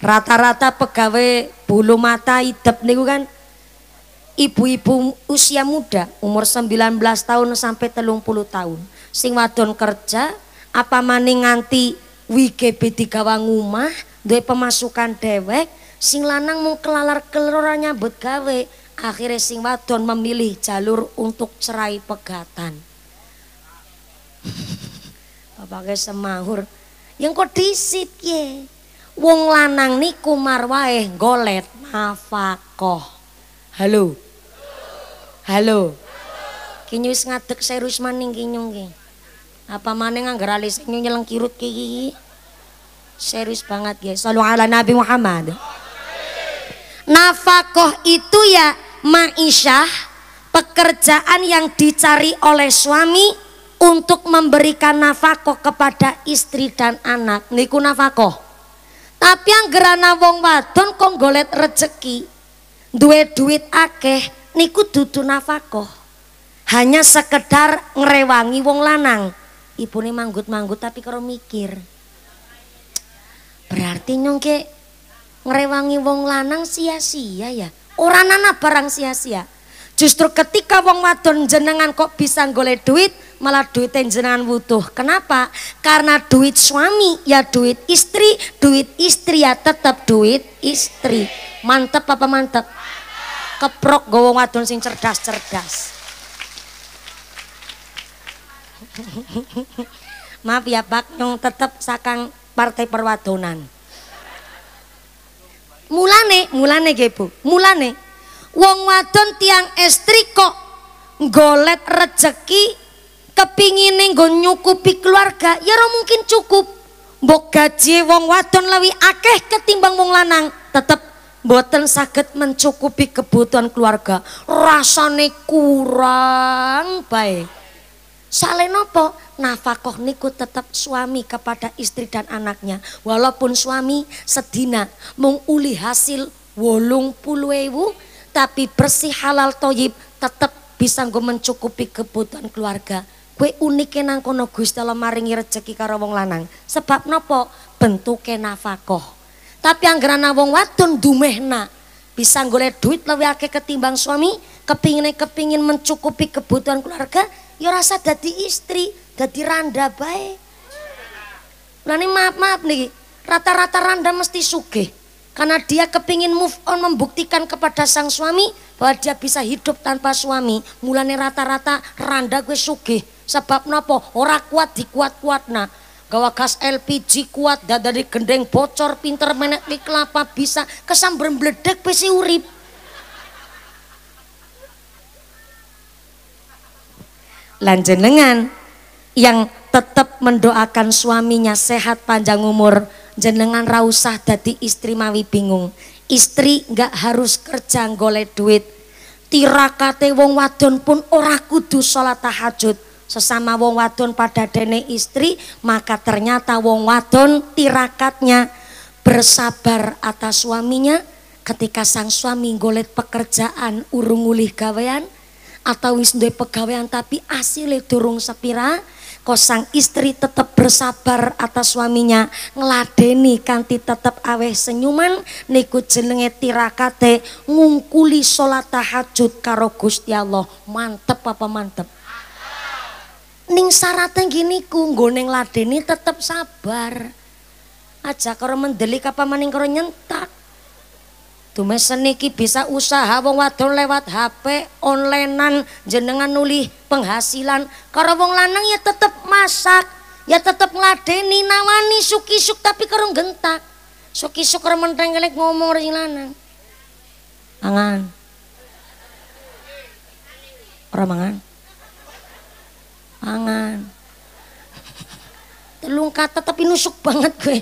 Rata-rata pegawai bulu mata idep niku kan ibu-ibu usia muda umur 19 tahun sampai telung puluh tahun sing wadon kerja apa maning nganti WGB gawang rumah dua pemasukan dewek sing lanang mau kelalar kelora nyambut gawe akhirnya sing wadon memilih jalur untuk cerai pegatan bapaknya semahur yang kok disit ye wong lanang niku marwae golet nafakoh halo Halo. Kinyu wis ngadeg serius maning kinyu ki. Apa maning anggar alis kinyu nyeleng kirut ki Serius banget ya. Selalu ala Nabi Muhammad. Nafkah itu ya ma'isyah, pekerjaan yang dicari oleh suami untuk memberikan nafkah kepada istri dan anak. Niku nafkah, Tapi yang gerana wong wadon golet rezeki, duwe duit akeh, niku dudu nafkah hanya sekedar ngerewangi wong lanang ibu ini manggut-manggut tapi kalau mikir berarti nyongke ngerewangi wong lanang sia-sia ya orang nana barang sia-sia justru ketika wong wadon jenengan kok bisa golek duit malah duit yang jenengan butuh. Kenapa? Karena duit suami ya duit istri, duit istri ya tetap duit istri. Mantep apa mantep? keprok gowo wadon sing cerdas-cerdas. Maaf ya Pak, nyong tetep sakang partai perwadonan. Mulane, mulane nggih mulane wong wadon tiang estri kok golet rejeki kepingine nggo nyukupi keluarga ya ora mungkin cukup mbok gaji wong wadon lebih akeh ketimbang wong lanang tetep boten sakit mencukupi kebutuhan keluarga rasane kurang baik Saleh nopo nafakoh niku tetap suami kepada istri dan anaknya walaupun suami sedina menguli hasil wolung puluewu, tapi bersih halal toyib tetap bisa gue mencukupi kebutuhan keluarga Gue unikinang nang kono gus dalam maringi rezeki karo lanang sebab nopo bentuknya nafakoh tapi gerana wong wadon dumehna. Bisa golek duit lebih akeh ketimbang suami, kepingin kepingin mencukupi kebutuhan keluarga, ya rasa dadi istri, jadi randa baik. Nah ini maaf maaf nih, rata-rata randa mesti suke Karena dia kepingin move on membuktikan kepada sang suami bahwa dia bisa hidup tanpa suami. Mulane rata-rata randa gue suke. Sebab napa ora kuat dikuat-kuat nah gawa gas LPG kuat dan dari gendeng bocor pinter menek di kelapa bisa kesamber bledek pesi urip lanjenengan yang tetap mendoakan suaminya sehat panjang umur jenengan rausah dadi istri mawi bingung istri nggak harus kerja golek duit tirakate wong wadon pun ora kudu sholat tahajud sesama wong wadon pada dene istri maka ternyata wong wadon tirakatnya bersabar atas suaminya ketika sang suami golet pekerjaan urung ulih gawean atau wis duwe pegawean tapi asile durung sepira kosang istri tetap bersabar atas suaminya ngeladeni kanti tetap aweh senyuman niku jenenge tirakate ngungkuli sholat tahajud karo Gusti Allah mantep apa mantep ning syaratnya gini ku goneng ladeni tetep sabar aja karo mendelik apa maning karo nyentak Dume seniki bisa usaha wong wadon lewat HP onlinean jenengan nuli penghasilan karo wong lanang ya tetep masak ya tetep ngladeni nawani suk tapi karo gentak suki suk karo mentengkelek ngomong ring lanang mangan ora mangan pangan telung kata tapi nusuk banget gue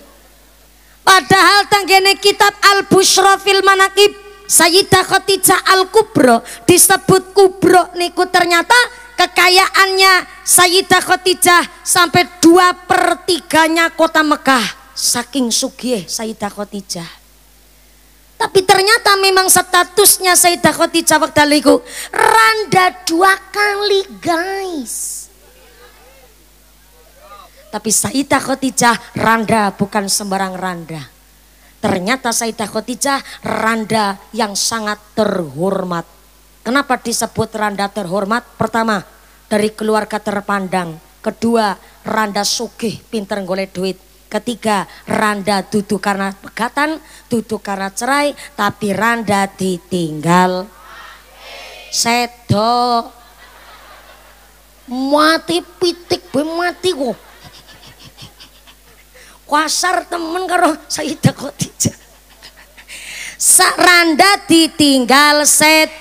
padahal tanggene kitab al busra fil manakib Sayyidah khotija al Kubro disebut Kubro niku ternyata kekayaannya Sayyidah Khadijah sampai dua per tiganya kota Mekah saking sugih Sayyidah Khadijah tapi ternyata memang statusnya Sayyidah Khadijah waktu itu randa dua kali guys tapi saita kotijah randa bukan sembarang randa. Ternyata saita kotijah randa yang sangat terhormat. Kenapa disebut randa terhormat? Pertama, dari keluarga terpandang. Kedua, randa sugih pinter golek duit. Ketiga, Randa duduk karena pegatan, duduk karena cerai, tapi Randa ditinggal. Sedo. Mati pitik, mati kok kuasar temen karo Sayyidah Khadijah. Randa ditinggal set.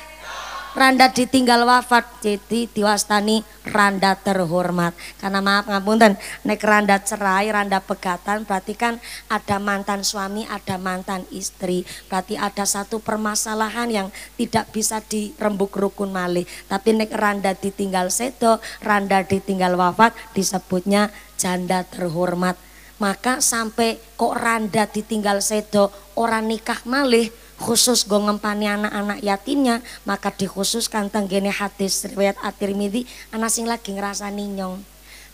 Randa ditinggal wafat jadi diwastani Randa terhormat karena maaf ngapunten nek Randa cerai Randa pegatan berarti kan ada mantan suami ada mantan istri berarti ada satu permasalahan yang tidak bisa dirembuk rukun malih tapi nek Randa ditinggal sedo Randa ditinggal wafat disebutnya janda terhormat maka sampai kok randa ditinggal sedo orang nikah malih khusus go ngempani anak-anak yatimnya maka dikhususkan tenggene hadis riwayat at midi anak sing lagi ninyong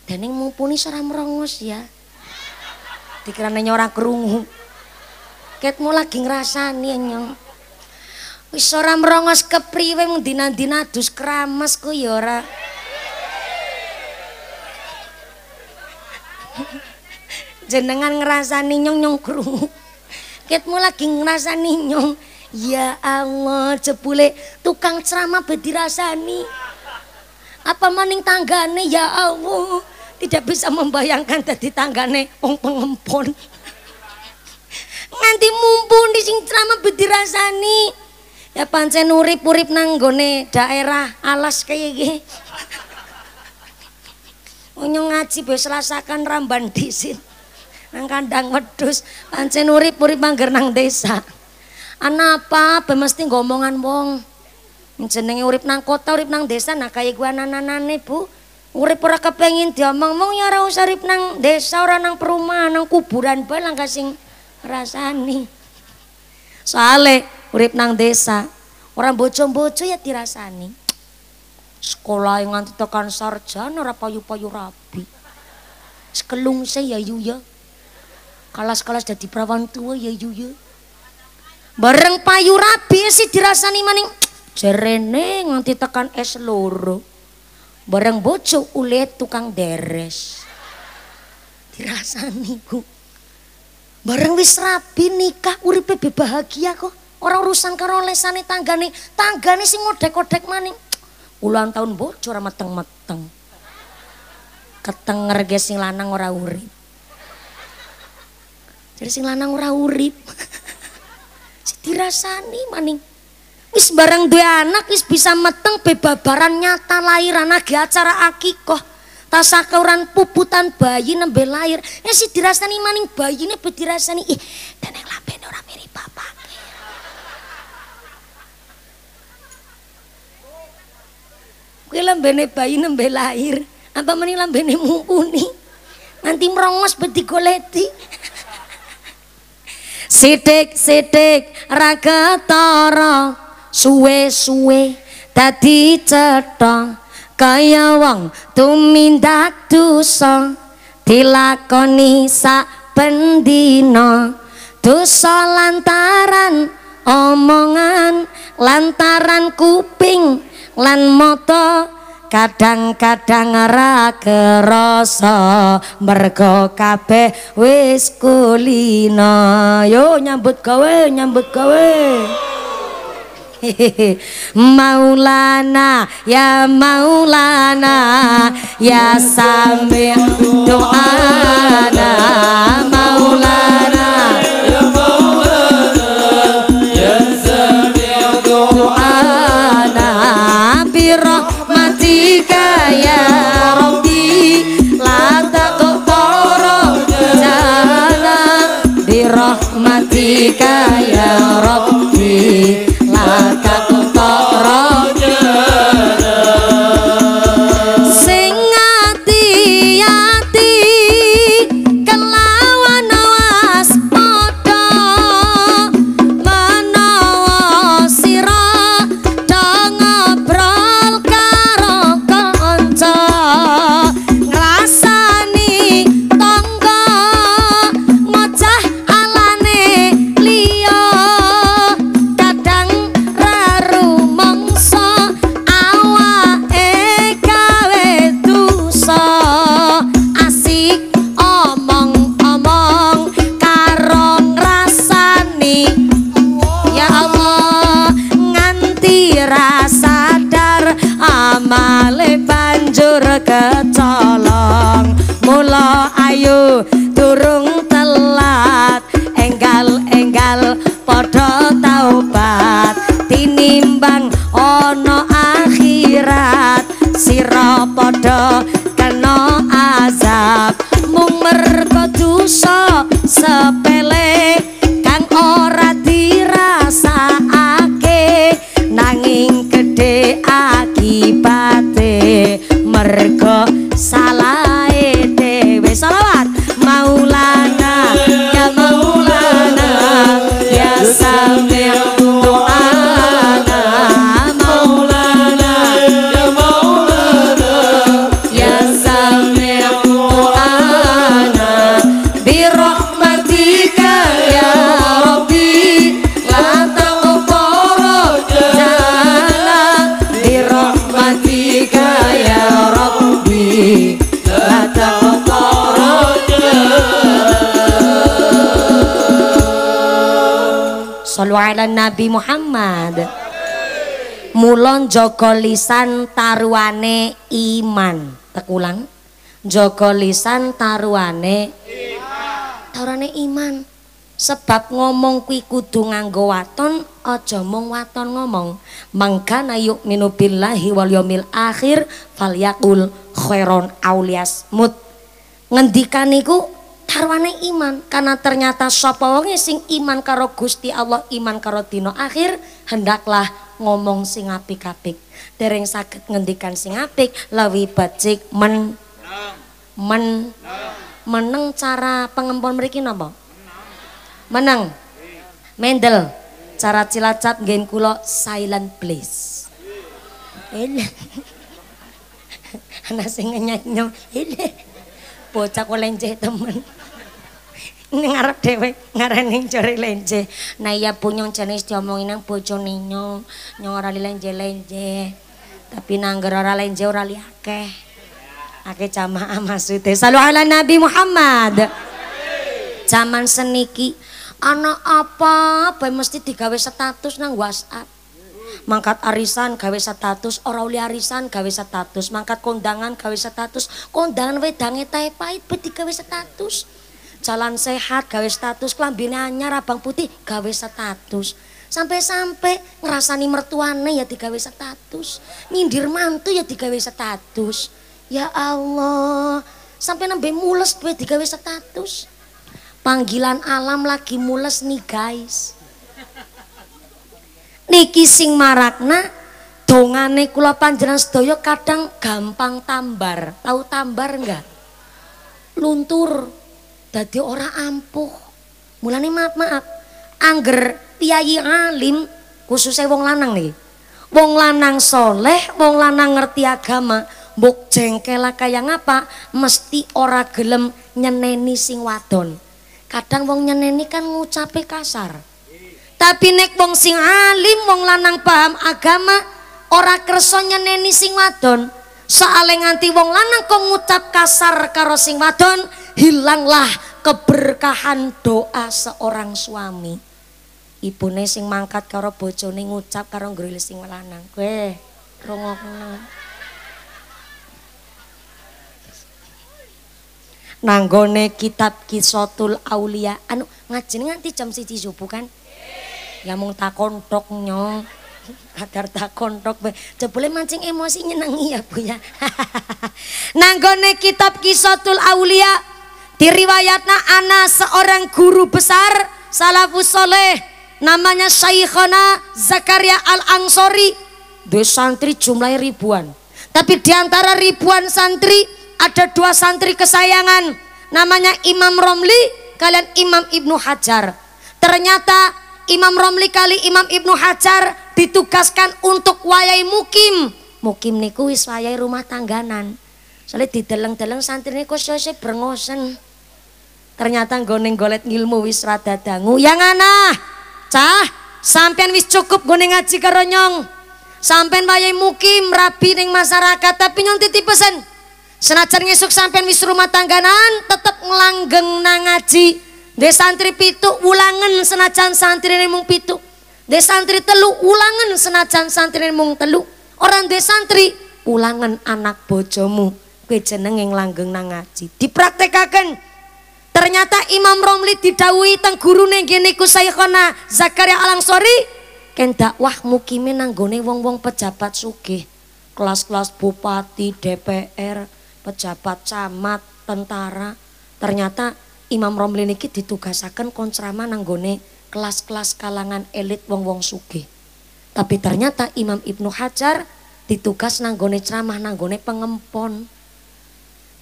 dan Dening mumpuni seorang merongos ya. Dikirane nyora kerungu. ketemu lagi ngerasa ninyong Wis merongos kepriwe mung dina dus keramas ku yora ya, jenengan ngerasa ninyong nyong kru, ket lagi ngerasa ninyong ya Allah jebule tukang ceramah bedirasani apa maning tanggane ya Allah tidak bisa membayangkan dari tanggane wong pengempon nganti di sing ceramah bedirasani ya pancen urip-urip nanggone daerah alas kayak gini Unyo ngaji beselasakan rasakan ramban disin nang kandang wedhus pancen urip-urip mangger nang desa. Ana apa mesti ngomongan wong. Jenenge urip nang kota, urip nang desa nah kaya gua nananane, Bu. Urip ora kepengin diomong, mung ya ora usah urip nang desa, ora nang perumahan, nang kuburan bae lang sing rasani. Soale urip nang desa, ora bojo-bojo ya dirasani. Sekolah yang nganti tekan sarjana ora payu-payu rabi. Sekelung saya yuyu ya. Yu, kalas-kalas jadi perawan tua ya yu ya, ya bareng payu rabi sih nih maning jerene nganti tekan es loro bareng bocok ulet tukang deres dirasa nih bu bareng wis rabi nikah uripe bahagia kok orang urusan karo lesane tanggane tanggane sing ngodek-ngodek maning ulang tahun bocor mateng-mateng ketenger ge lanang ora urip jadi sing lanang ora urip. si dirasani maning. Wis barang duwe anak wis bisa meteng bebabaran nyata lahiran lagi acara akikoh. Tasakauran puputan bayi nembe lahir. Ya si dirasani maning bayine dirasani ih teneng lambene ora mirip bapak. Kuwi lambene bayi nembe lahir. Apa meni lambene mumpuni. Nanti merongos beti goleti. sidik sidik ragetara suwe suwe dadi cetong kaya wong tumindak dosa dilakoni sak pendina dosa lantaran omongan lantaran kuping lan moto kadang-kadang ra kerasa mergo kabeh wis kulino yo nyambut gawe nyambut gawe Maulana ya Maulana ya sami doa Maulana ya Maulana rahmatika ya rabbi Nabi Muhammad mulon joko lisan taruane iman tekulang joko lisan taruane iman. taruane iman sebab ngomong kui kudu nganggo waton aja mung waton ngomong mangkana yuk minu billahi wal yaumil akhir falyaqul khairon aulias mut ngendikan niku tarwane iman karena ternyata sapa wonge sing iman karo Gusti Allah iman karo dina akhir hendaklah ngomong sing apik-apik dereng saged ngendikan sing apik lawi bajik men men meneng cara pengempon mriki napa meneng mendel cara cilacap ngen kula silent please anak sing nyanyi bocah kok temen ning ngarep dhewe ngarani jare lenje. Nah iya punyong jenis diomongin nang bojone nyong, nyong ora lenje-lenje. Tapi nangger ora lenje ora li akeh. Akeh jamaah maksude. Salu ala Nabi Muhammad. Zaman seniki ana apa bae mesti digawe status nang WhatsApp. mangkat arisan gawe status ora uli arisan gawe status mangkat kondangan gawe status kondangan wedange tae pahit be digawe status jalan sehat, gawe status, klambine anyar abang putih, gawe status. Sampai-sampai ngerasani mertuane ya digawe status, nyindir mantu ya digawe status. Ya Allah, sampai nembe mules gue digawe status. Panggilan alam lagi mules nih guys. Niki sing marakna dongane kula panjenengan sedaya kadang gampang tambar. Tahu tambar enggak? Luntur dadi ora ampuh. Mulane maaf-maaf, angger piyayi alim khususnya wong lanang nih. Wong lanang soleh, wong lanang ngerti agama, mbok jengkelah kaya ngapa mesti ora gelem nyeneni sing wadon kadang wong nyeneni kan ngucape kasar tapi nek wong sing alim wong lanang paham agama ora kerso nyeneni sing wadon soale nganti wong lanang kok ngucap kasar karo sing wadon hilanglah keberkahan doa seorang suami. Ibune sing mangkat karo bojone ngucap karo ngrili sing lanang. Kowe rungokno. Nanggone kitab Kisotul Aulia anu ngajeni nganti jam siji subuh kan? Ya mung takon tok nyong. agar tak kontok boleh mancing emosi nyenengi ya Bu ya. Nanggone kitab Kisotul Aulia diriwayatna riwayatnya ana seorang guru besar salafus soleh namanya Syekhona Zakaria Al-Ansori dua santri jumlahnya ribuan tapi diantara ribuan santri ada dua santri kesayangan namanya Imam Romli kalian Imam Ibnu Hajar ternyata Imam Romli kali Imam Ibnu Hajar ditugaskan untuk wayai mukim mukim niku wis wayai rumah tangganan soalnya dideleng-deleng santri niku sosok berngosen ternyata goneng golet ngilmu wis rada dangu yang anah cah sampean wis cukup goneng ngaji karo nyong sampean bayai mukim rabi ning masyarakat tapi nyong titip pesen senajan ngesuk sampean wis rumah tangganan tetep ngelanggeng nang ngaji de santri pitu ulangan senacan santri mung pitu de santri telu ulangan senacan santri mung telu orang de santri ulangan anak bojomu kue jeneng yang langgeng nang ngaji Dipraktekakan. Ternyata Imam Romli tentang guru negeri nego saya Zakaria Zakaria Alangsori ken dakwah nang nanggone wong-wong pejabat suki, kelas-kelas bupati, DPR, pejabat camat, tentara. Ternyata Imam Romli niki ditugasaken nang nanggone kelas-kelas kalangan elit wong-wong suki. Tapi ternyata Imam Ibnu Hajar ditugas nanggone ceramah nanggone pengempon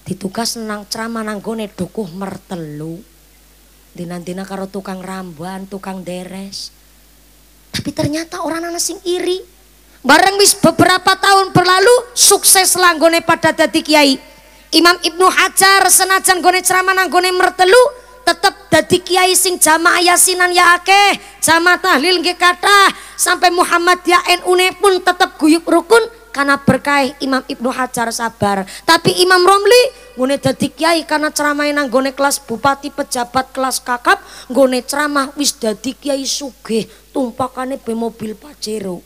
ditugas nang ceramah nang gone dukuh mertelu dinan nanti karo tukang ramban tukang deres tapi ternyata orang anak sing iri bareng wis beberapa tahun berlalu sukses langgone pada dadi kiai Imam Ibnu Hajar senajan gone ceramah nang gone mertelu tetap dadi kiai sing jamaah yasinan ya akeh jamaah tahlil nggih kathah sampai Muhammad ya NU e pun tetap guyub rukun karena berkah Imam Ibnu Hajar sabar. Tapi Imam Romli gune dadi kiai karena ceramah nang kelas bupati, pejabat kelas kakap, gune ceramah wis dadi kiai sugih, tumpakane be mobil Pajero.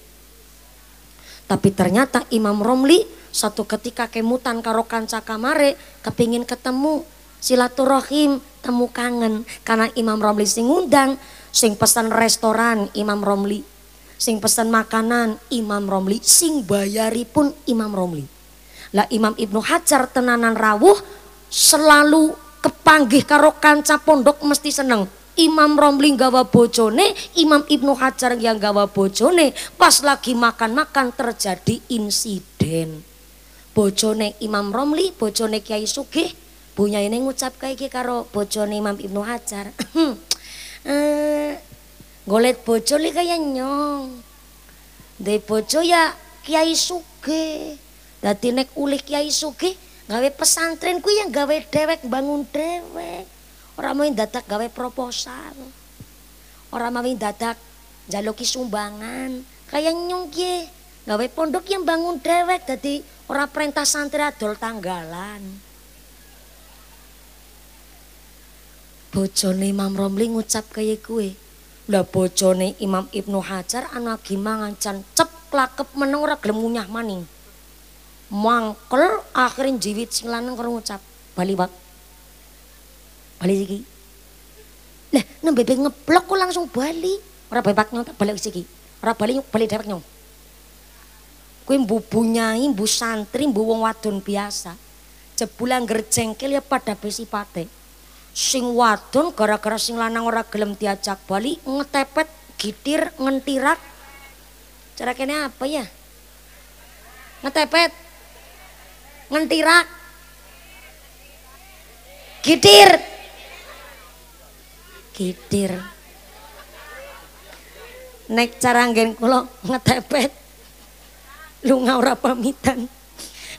Tapi ternyata Imam Romli satu ketika kemutan karo kanca kamare kepingin ketemu silaturahim temu kangen karena Imam Romli sing ngundang sing pesan restoran Imam Romli sing pesan makanan Imam Romli, sing bayari pun Imam Romli. Lah Imam Ibnu Hajar tenanan rawuh selalu kepanggih karo kanca pondok mesti seneng. Imam Romli gawa bojone, Imam Ibnu Hajar yang gawa bojone, pas lagi makan-makan terjadi insiden. Bojone Imam Romli, bojone Kiai Sugih, punya ini ngucap kayak karo bojone Imam Ibnu Hajar. Eh, golet bojo li kaya nyong de bojo ya kiai suge dadi nek ulih kiai suge gawe pesantren ku yang gawe dewek bangun dewek ora mau dadak gawe proposal ora mau dadak jaluki sumbangan kaya nyong kiye gawe pondok yang bangun dewek dadi ora perintah santri adol tanggalan bojone mam romli ngucap kaya kue Lah bojone Imam Ibnu Hajar anak gimana can ceplakep meneng ora gelem ngunyah maning. Mangkel akhirin jiwit sing lanang karo ngucap, "Bali, Pak." Bali iki. Lah, nang bebek ngeblok kok langsung bali. Ora bebak nyong tak balik iki. Ora bali bali dewek nyong. Kuwi mbu bunyai, mbu santri, bu wong wadon biasa. Jebulan gerjengkel ya pada besi patek sing wadon gara-gara sing lanang ora gelem diajak bali ngetepet gitir ngentirak cara kene apa ya ngetepet ngentirak gitir gitir nek cara nggen kula ngetepet lunga ora pamitan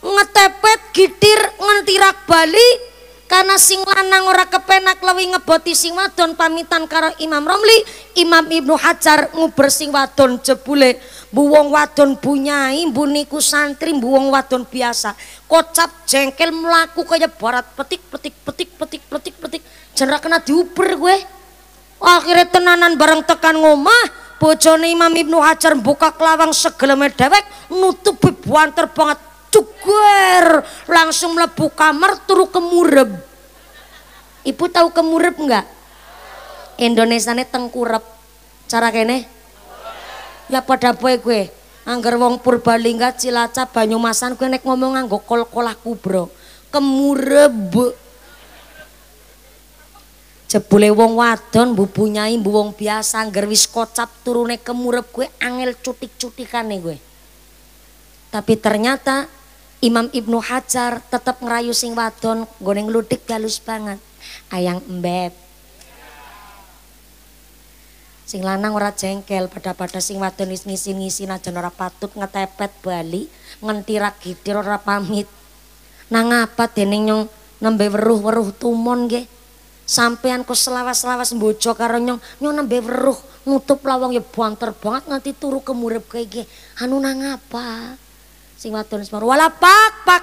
ngetepet gitir ngentirak bali karena sing lanang ora kepenak lewi ngeboti sing wadon pamitan karo Imam Romli Imam Ibnu Hajar nguber sing wadon jebule buwong wadon bunyai buniku santri buwong wadon biasa kocap jengkel melaku kaya barat petik petik petik petik petik petik jenra kena diuber gue akhirnya tenanan bareng tekan ngomah bojone Imam Ibnu Hajar buka kelawang segeleme dewek nutup bebuanter banget Gue langsung melebu kamar turu kemurep ibu tahu kemurep enggak Indonesia ini tengkurep cara kene ya pada boy gue angger wong Purbalingga Cilacap Banyumasan gue nek ngomong anggo kol-kolah kubro kemurep jebule wong wadon bu punyai bu wong biasa Angger wis kocap turune kemurep gue angel cutik-cutikane gue tapi ternyata Imam Ibnu Hajar tetap ngerayu sing wadon goreng ludik galus banget ayang embeb sing lanang ora jengkel pada-pada sing wadon wis ngisin-ngisin aja ora patut ngetepet bali ngentirak gitir ora pamit nang apa dening nyong nembe weruh-weruh tumon ge? sampean ku selawas-selawas bojo karo nyong nyong nembe weruh nutup lawang ya buang banget nganti turu kemurep kayak ge, anu nang apa sing wadon semar wala pak pak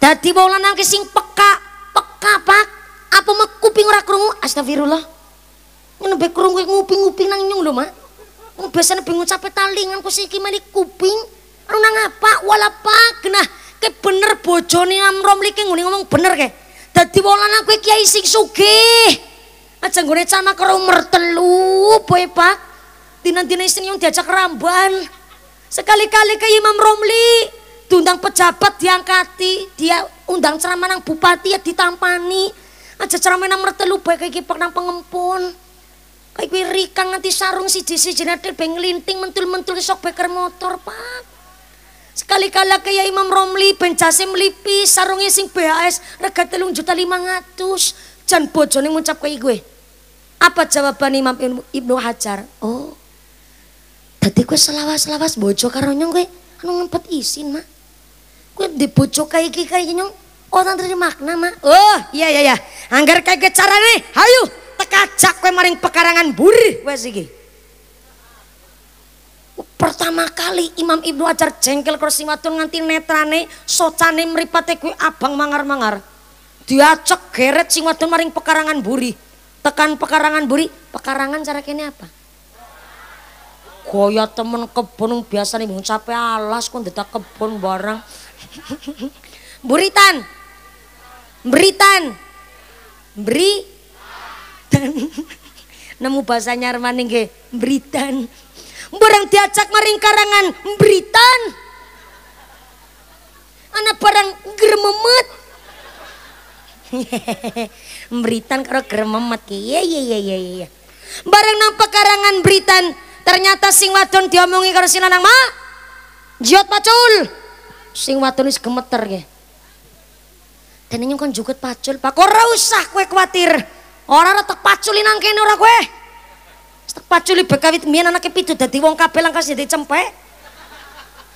dadi wong lanang sing peka peka pak apa mek kuping ora krungu astagfirullah ngene be krungu nguping-nguping nang nyung lho mak wong biasane bingung cape talingan kok iki meli kuping ana ngapa wala pak nah ke bener bojone amrom liki ngene ngomong bener ke dadi wong lanang kowe kiai sing sugih aja gone cama karo mertelu boy pak dinan-dinan sing diajak rambuan Sekali-kali ke Imam Romli, diundang pejabat diangkati, dia undang ceramah nang bupati ya ditampani. Aja ceramah nang mertelu bae kayak pernah pengempun. Kayak kuwi rikang nganti sarung si siji nate ben nglinting mentul-mentul sok beker motor, Pak. sekali kali ke ya Imam Romli bencase melipis, sarungnya sing BHS rega telung juta lima ratus. Jan bojone ngucap kayak gue. Apa jawaban Imam Ibnu Hajar? Oh, Tadi gue selawas-selawas bojo karo nyong gue anu ngempet isin, Mak. Gue di bojo kayak gini kayak nyong orang oh, dari makna, Mak. Oh, iya iya iya. kayak cara carane, hayu tekajak gue maring pekarangan buri gue iki. Pertama kali Imam Ibnu Ajar jengkel ke kersimatun nganti netrane socane meripate gue abang mangar-mangar. Diacek geret sing wadon maring pekarangan buri. Tekan pekarangan buri, pekarangan cara kini apa? Goyah temen kebun biasa nih capek alas kok ngedetak kebun barang. Buritan. Beritan. Beri dan nemu bahasa nih ke beritan. Barang diajak maring karangan beritan. Anak barang hehehe, beritan karo germemet ya iya iya iya iya. Barang nampak karangan beritan ternyata sing wadon diomongi karo si lanang mak jiot pacul sing wadon wis gemeter nggih dene nyung kon juket pacul pak ora usah kowe kuwatir ora ora tak paculi nang kene ora kowe tak paculi bekawit mien anake pitu dadi wong kabeh langkas dadi cempek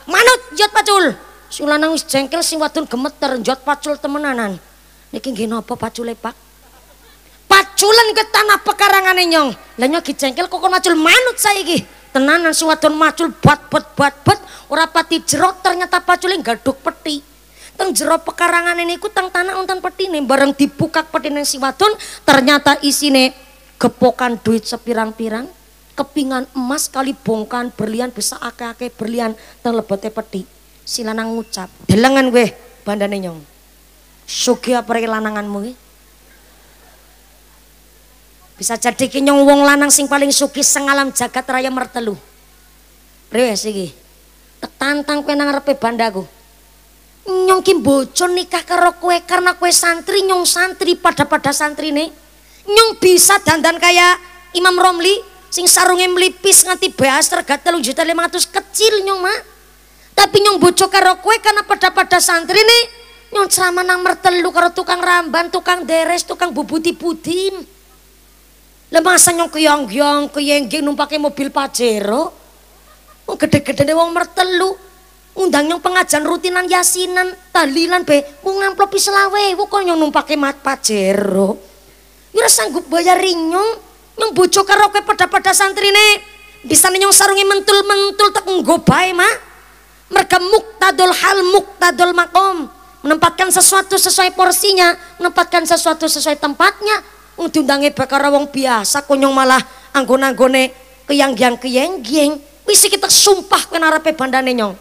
manut jiot pacul si lanang wis jengkel sing wadon gemeter jiot pacul temenanan niki nggih napa pacule pak maculan ke tanah pekarangan nyong lah nyong jengkel kok macul manut saya ini tenanan suwadon macul bat bat bat bat ora pati jerok ternyata pacule gaduk peti teng jerok pekarangan ini ku tang tanah peti petine bareng dibukak petine ini siwadon ternyata isine gepokan duit sepirang-pirang kepingan emas kali bongkan berlian bisa ake ake berlian terlebete peti si lanang ngucap delengan weh bandane nyong sugi apa lananganmu ini bisa jadi kinyong wong lanang sing paling suki sing alam jagat raya mertelu. Rewe sigi Tetantang kue nang repi bandaku. Nyong kim bocor nikah karo kue karena kue santri nyong santri pada-pada santri nih. Nyong bisa dandan kaya Imam Romli sing sarungnya melipis nganti bahas tergat lu juta ratus kecil nyong mak. Tapi nyong bocor karo kue karena pada-pada santri nih. nyong sama nang mertelu karo tukang ramban, tukang deres, tukang bubuti putin. Lah masa kuyong kuyong kuyeng geng numpake mobil Pajero? Wong gede-gedene wong mertelu. Undang nyong pengajian rutinan yasinan, talilan be, wong amplopi selawe, wong kok nyong numpake mat Pajero. yura sanggup bayar rinyong, nyong bojo karo pada pada santri santrine. Bisa nyong sarungi mentul-mentul tak nggo ma mereka muktadul hal muktadul makom. Menempatkan sesuatu sesuai porsinya, menempatkan sesuatu sesuai tempatnya, Oh, diundangi bakara wong biasa konyong malah anggon-anggone keyang yang keyang gyeng Wisi kita sumpah kena arepe bandane nyong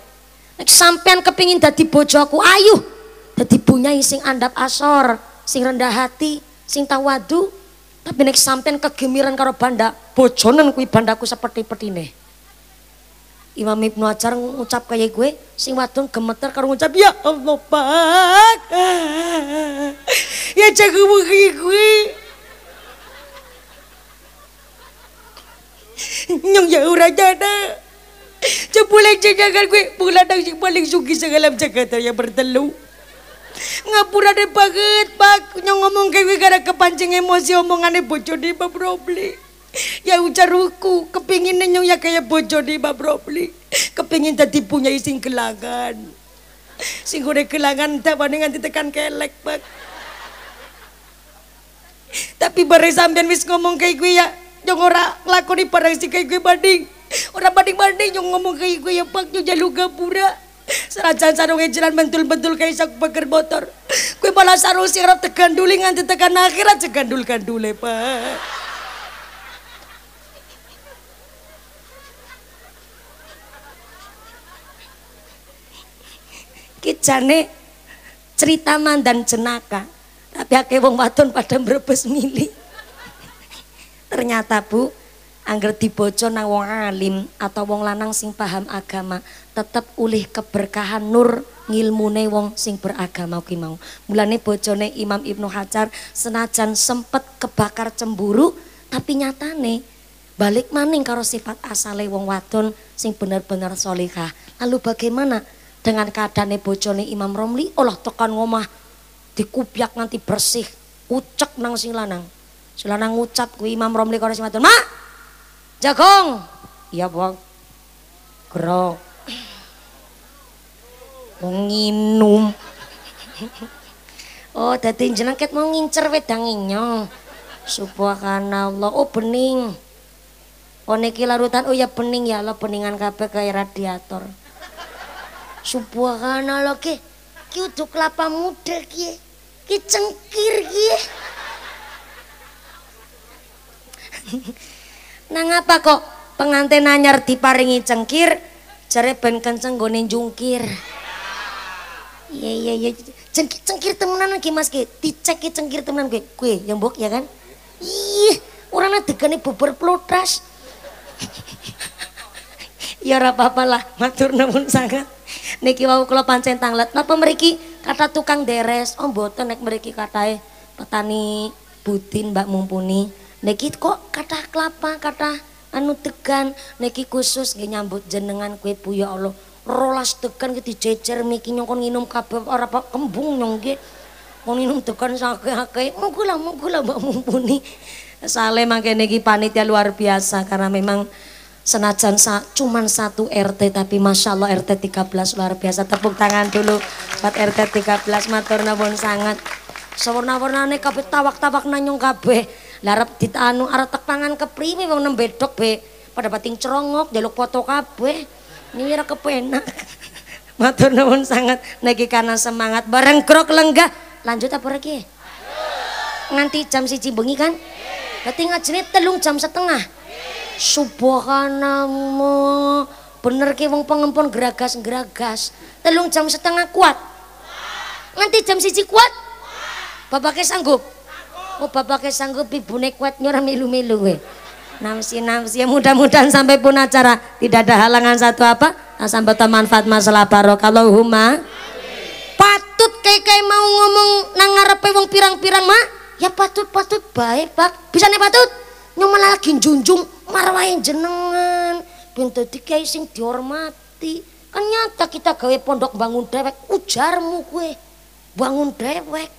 nek sampean kepingin dadi bojoku ayuh dadi punya ising andap asor sing rendah hati sing tawadu tapi nek sampean kegemiran karo banda bojonen kuwi bandaku seperti petine Imam Ibnu Ajar ngucap kayak gue sing wadon gemeter karo ngucap ya Allah pak ya jago gue Nyong ya ura jana. Cepulang jajakan gue. Pulang nang sing paling sugi segalam jagat yang bertelu. Ngapura deh banget pak. Nyong ngomong gue gara kepancing emosi omongannya bocor di Mbak Robli. Ya ucaruku kepingin nyong ya kayak bocor di Mbak Robli. Kepingin tadi punya ising kelangan. Sing gue kelangan tak nganti ditekan kelek pak. Tapi bareng sampean wis ngomong kayak gue ya. Yung ora di parang si gue banding. orang banding-banding yang ngomong gue ya Pak yung jaluga pura. Sarajan sarong jalan bentul-bentul kayak sak pager motor. gue malah sarung sirap tekan duli nganti tekan akhirat aja gandul dule Pak. Kicane cerita mandan jenaka. Tapi akeh wong wadon pada merebes milih ternyata Bu, angger dibojo nang wong alim atau wong lanang sing paham agama, tetap ulih keberkahan nur ngilmune wong sing beragama kuwi mau. Mulane bojone Imam Ibnu Hajar senajan sempet kebakar cemburu, tapi nyatane balik maning karo sifat asale wong wadon sing bener-bener solihah. Lalu bagaimana dengan keadaannya bojone Imam Romli? Allah tekan ngomah dikubyak nanti bersih, ucek nang sing lanang. Celana ngucap ku Imam Romli kono sing "Mak, jagung." Iya, Bang. Gro. Nginum. Oh, dadi jeneng ket mau ngincer wedang inyong. Allah. oh bening. Oh niki larutan, oh ya bening ya Allah, beningan kabeh kaya radiator. Subhanallah ki, ki kelapa muda ki. Ki cengkir ki. nah ngapa kok pengantin anyar diparingi cengkir jare ben kenceng gone jungkir iya iya iya cengkir, cengkir temenan lagi mas ki diceki cengkir temenan gue kue yang bok ya kan ih orangnya degani bubur pelotas ya ora apa-apa lah matur namun sangat niki wau kula pancen tanglet napa mriki kata tukang deres oh mboten nek mriki katae petani Budin mbak mumpuni Niki kok kata kelapa, kata anu tegan, niki khusus gak nyambut jenengan kue bu ya Allah. Rolas tekan ki dijejer miki nyong kon nginum kabe ora apa kembung nyong ge. Kon nginum tekan sake akeh Monggo lah monggo lah Mbak mumpuni. Saleh mangke niki panitia luar biasa karena memang senajan sa, cuman satu RT tapi masya Allah RT 13 luar biasa tepuk tangan dulu buat RT 13 matur bon sangat warna ini kabe tawak-tawak nanyong kabe Larap ditanu tekanan pangan kepriwe bang nem bedok be. Pada bating cerongok jaluk foto kabeh. Nira kepenak. Matur nuwun sangat nagi karena semangat bareng krok lenggah. Lanjut apa lagi? Nganti jam si cibengi kan? Berarti ngajeni telung jam setengah. Subhanallah. Bener ki wong pengempon geragas-geragas. Telung jam setengah kuat. Nganti jam siji kuat? Bapaknya sanggup? bapak bapaknya sanggup ibune kuat nyurah milu-milu we. namsi-namsi ya mudah-mudahan sampai pun acara tidak ada halangan satu apa Asam nah, betul manfaat masalah kalau huma. patut kayak kayak mau ngomong nangar wong pirang-pirang mak ya patut-patut baik pak bisa nih patut nyong lagi junjung marwain jenengan pintu dikai sing dihormati kan nyata kita gawe pondok bangun dewek ujarmu kue bangun dewek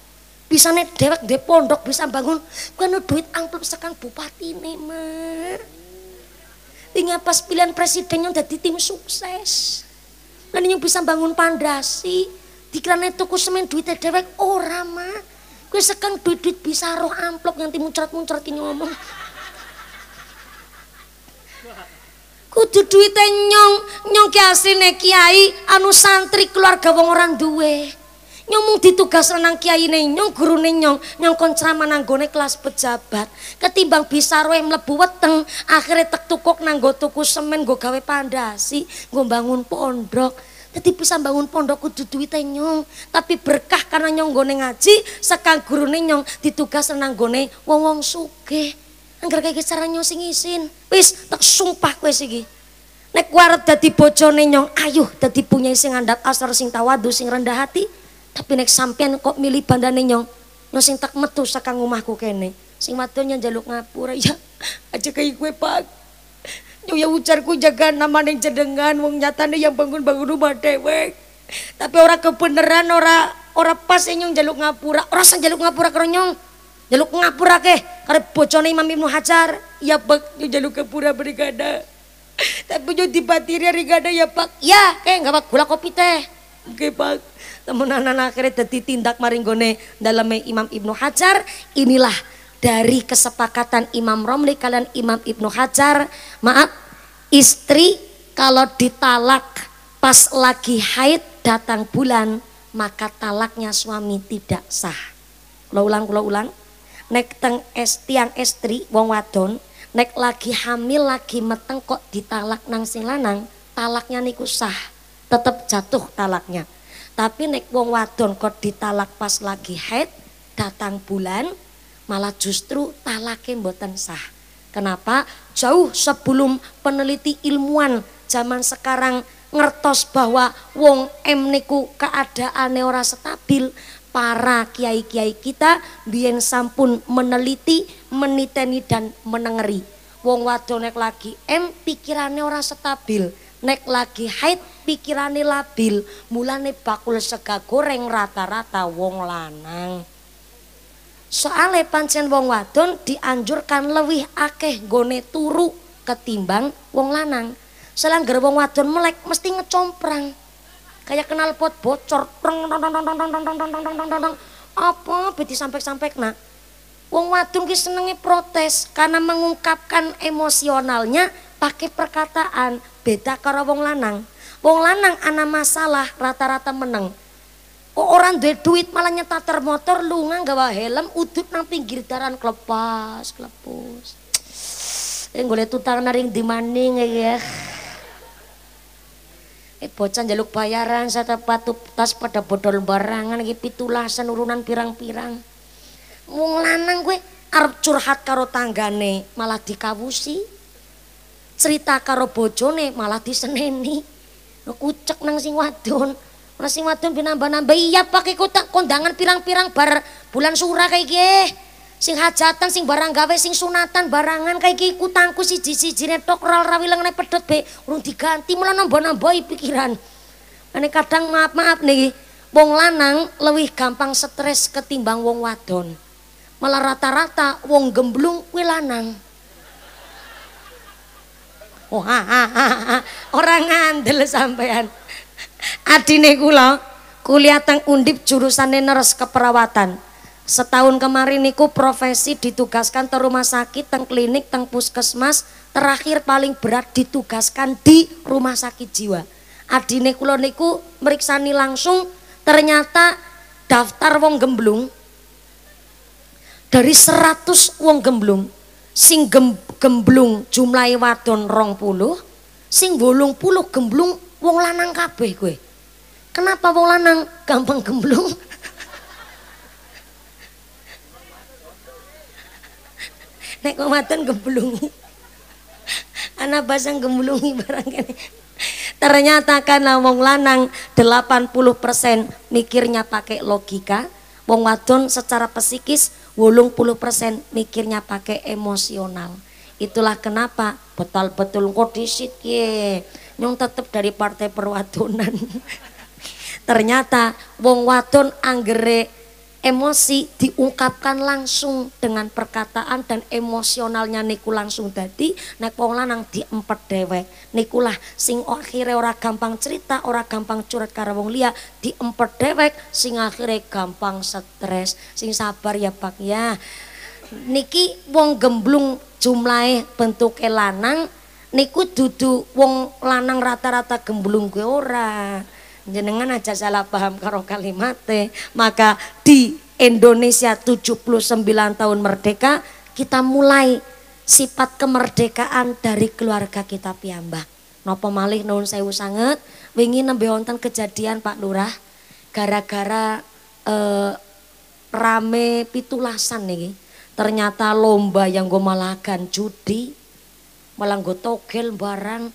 bisa nih dewek di pondok bisa bangun gue nu duit angklop sekarang bupati nih mah tinggal pas pilihan presidennya udah di tim sukses dan yang bisa bangun pandasi dikirane tuku semen duit dewek ora mah gue sekarang duit duit bisa roh amplop nganti muncrat muncrat ini ngomong kudu duitnya nyong nyong kiasi asline kiai anu santri keluarga wong orang duwe Nyong mung ditugas renang kiyaine nyong gurune nyong nyong kon ceramah nang gone kelas pejabat ketimbang bisa roe mlebu weteng akhire tek tukuk nang go tuku semen go gawe pandasi go bangun pondok dadi bisa bangun pondok kudu duwite nyong tapi berkah karena nyong gone ngaji sekang gurune nyong ditugas renang gone wong-wong sugih angger kaya cara nyong sing isin wis tek sumpah kowe iki nek kuwi arep dadi bojone nyong ayuh dadi punya sing andap asor sing tawadu sing rendah hati Tapi nek sampean kok milih bandane nyong, nyong sing tak metu saka omahku kene. Sing wadon jaluk ngapura ya aja kaya gue pak. Nyong ya ucarku jaga nama neng jadengan wong nyatane yang bangun-bangun rumah dewek. Tapi ora kebeneran orang ora pas nyong jaluk ngapura, ora sang jaluk ngapura karo nyong. Jaluk ngapura keh kare bocone Imam Ibnu Hajar. Iya, ya pak nyong jaluk ngapura berigada. Tapi nyong dibatiri rigada ya pak. Ya keh enggak pak gula kopi teh. Oke pak anak akhirnya jadi tindak maringgone dalam Imam Ibnu Hajar inilah dari kesepakatan Imam Romli kalian Imam Ibnu Hajar maaf istri kalau ditalak pas lagi haid datang bulan maka talaknya suami tidak sah kalau ulang kalau ulang nek teng estiang estri wong wadon nek lagi hamil lagi meteng kok ditalak nang sing lanang talaknya niku sah tetap jatuh talaknya tapi nek wong wadon kok ditalak pas lagi haid, datang bulan, malah justru talake mboten sah. Kenapa? Jauh sebelum peneliti ilmuwan zaman sekarang ngertos bahwa wong em niku keadaane ora stabil, para kiai-kiai kita biyen sampun meneliti, meniteni dan menengeri. Wong wadon lagi em pikirane ora stabil nek lagi haid pikirane labil mulane bakul sega goreng rata-rata wong lanang soale pancen wong wadon dianjurkan lebih akeh gone turu ketimbang wong lanang selangger wong wadon melek mesti ngecomprang kayak kenal pot bocor apa beti sampai-sampai kena Wong wadon ki senengi protes karena mengungkapkan emosionalnya pakai perkataan beda karo wong lanang. Wong lanang ana masalah rata-rata meneng. Kok orang duit duit malah nyetater motor lunga bawa helm udut nang pinggir daran kelepas kelepus. Eh golek tutang naring di maning eh, ya. Eh bocah jaluk bayaran saya tepat tas pada bodol barangan gitu pitulasan urunan pirang-pirang. Wong lanang gue arep curhat karo tanggane malah dikawusi cerita karo bojone malah diseneni kucek nang sing wadon nang sing wadon pinambah-nambah iya pakai kotak kondangan pirang-pirang bar bulan surah kayak gih eh. sing hajatan sing barang gawe sing sunatan barangan kayak gih kutangku siji-siji netok ral rawi lengan pedot be urung diganti malah nambah-nambah pikiran ane kadang maaf-maaf nih wong lanang lebih gampang stres ketimbang wong wadon malah rata-rata wong gemblung wilanang. lanang Oh, orang ngandel sampean. Adine kula kuliah teng Undip jurusan nurse keperawatan. Setahun kemarin niku profesi ditugaskan ke rumah sakit, teng klinik, teng puskesmas, terakhir paling berat ditugaskan di rumah sakit jiwa. Adine kula niku meriksani langsung ternyata daftar wong gemblung dari 100 wong gemblung sing gem, gemblung jumlah wadon rong puluh, sing bolong puluh gemblung wong lanang kabeh gue. Kenapa wong lanang gampang gemblung? Nek wong wadon gemblung Anak basang gemblungi barang kene. Ternyata karena wong lanang 80% mikirnya pakai logika, wong wadon secara psikis puluh persen mikirnya pakai emosional. Itulah kenapa betul betul kok disik ye. Nyung tetep dari partai perwatunan. Ternyata wong wadon anggere emosi diungkapkan langsung dengan perkataan dan emosionalnya niku langsung tadi nek wong lanang diempet dewek niku lah sing akhire ora gampang cerita ora gampang curhat karo wong liya diempet dewek sing akhire gampang stres sing sabar ya Pak ya niki wong gemblung jumlahe bentuk e lanang niku dudu wong lanang rata-rata gemblung kuwi ora. Jenengan aja salah paham karo kalimatnya. Maka di Indonesia 79 tahun merdeka kita mulai sifat kemerdekaan dari keluarga kita piyambak. Nopo malih nuwun sewu sanget wingi nembe wonten kejadian Pak Lurah gara-gara eh, rame pitulasan nih ternyata lomba yang gue malahkan judi malah gue togel barang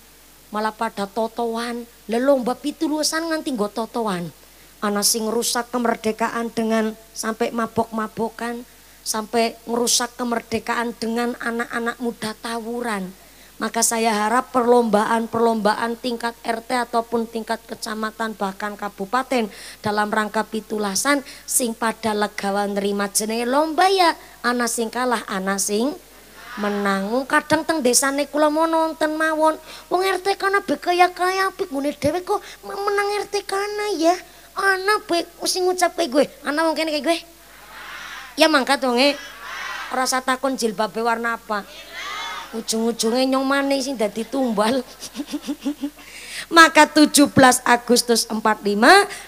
malah pada totoan Lalu lomba pitulusan nganti gue totoan anak sing rusak kemerdekaan dengan sampai mabok-mabokan sampai ngerusak kemerdekaan dengan anak-anak muda tawuran maka saya harap perlombaan-perlombaan tingkat RT ataupun tingkat kecamatan bahkan kabupaten dalam rangka pitulasan sing pada legawa nerima jenenge lomba ya ana sing kalah ana sing menang kadang teng desane kula mau mawon wong RT kana bekaya kaya apik ngene dhewe kok menang RT kana ya ana be sing ngucap gue ana wong kene kayak gue ya mangkat wonge rasa takon jilbabe warna apa Ujung-ujungnya nyong manis sing dadi tumbal. Maka 17 Agustus 45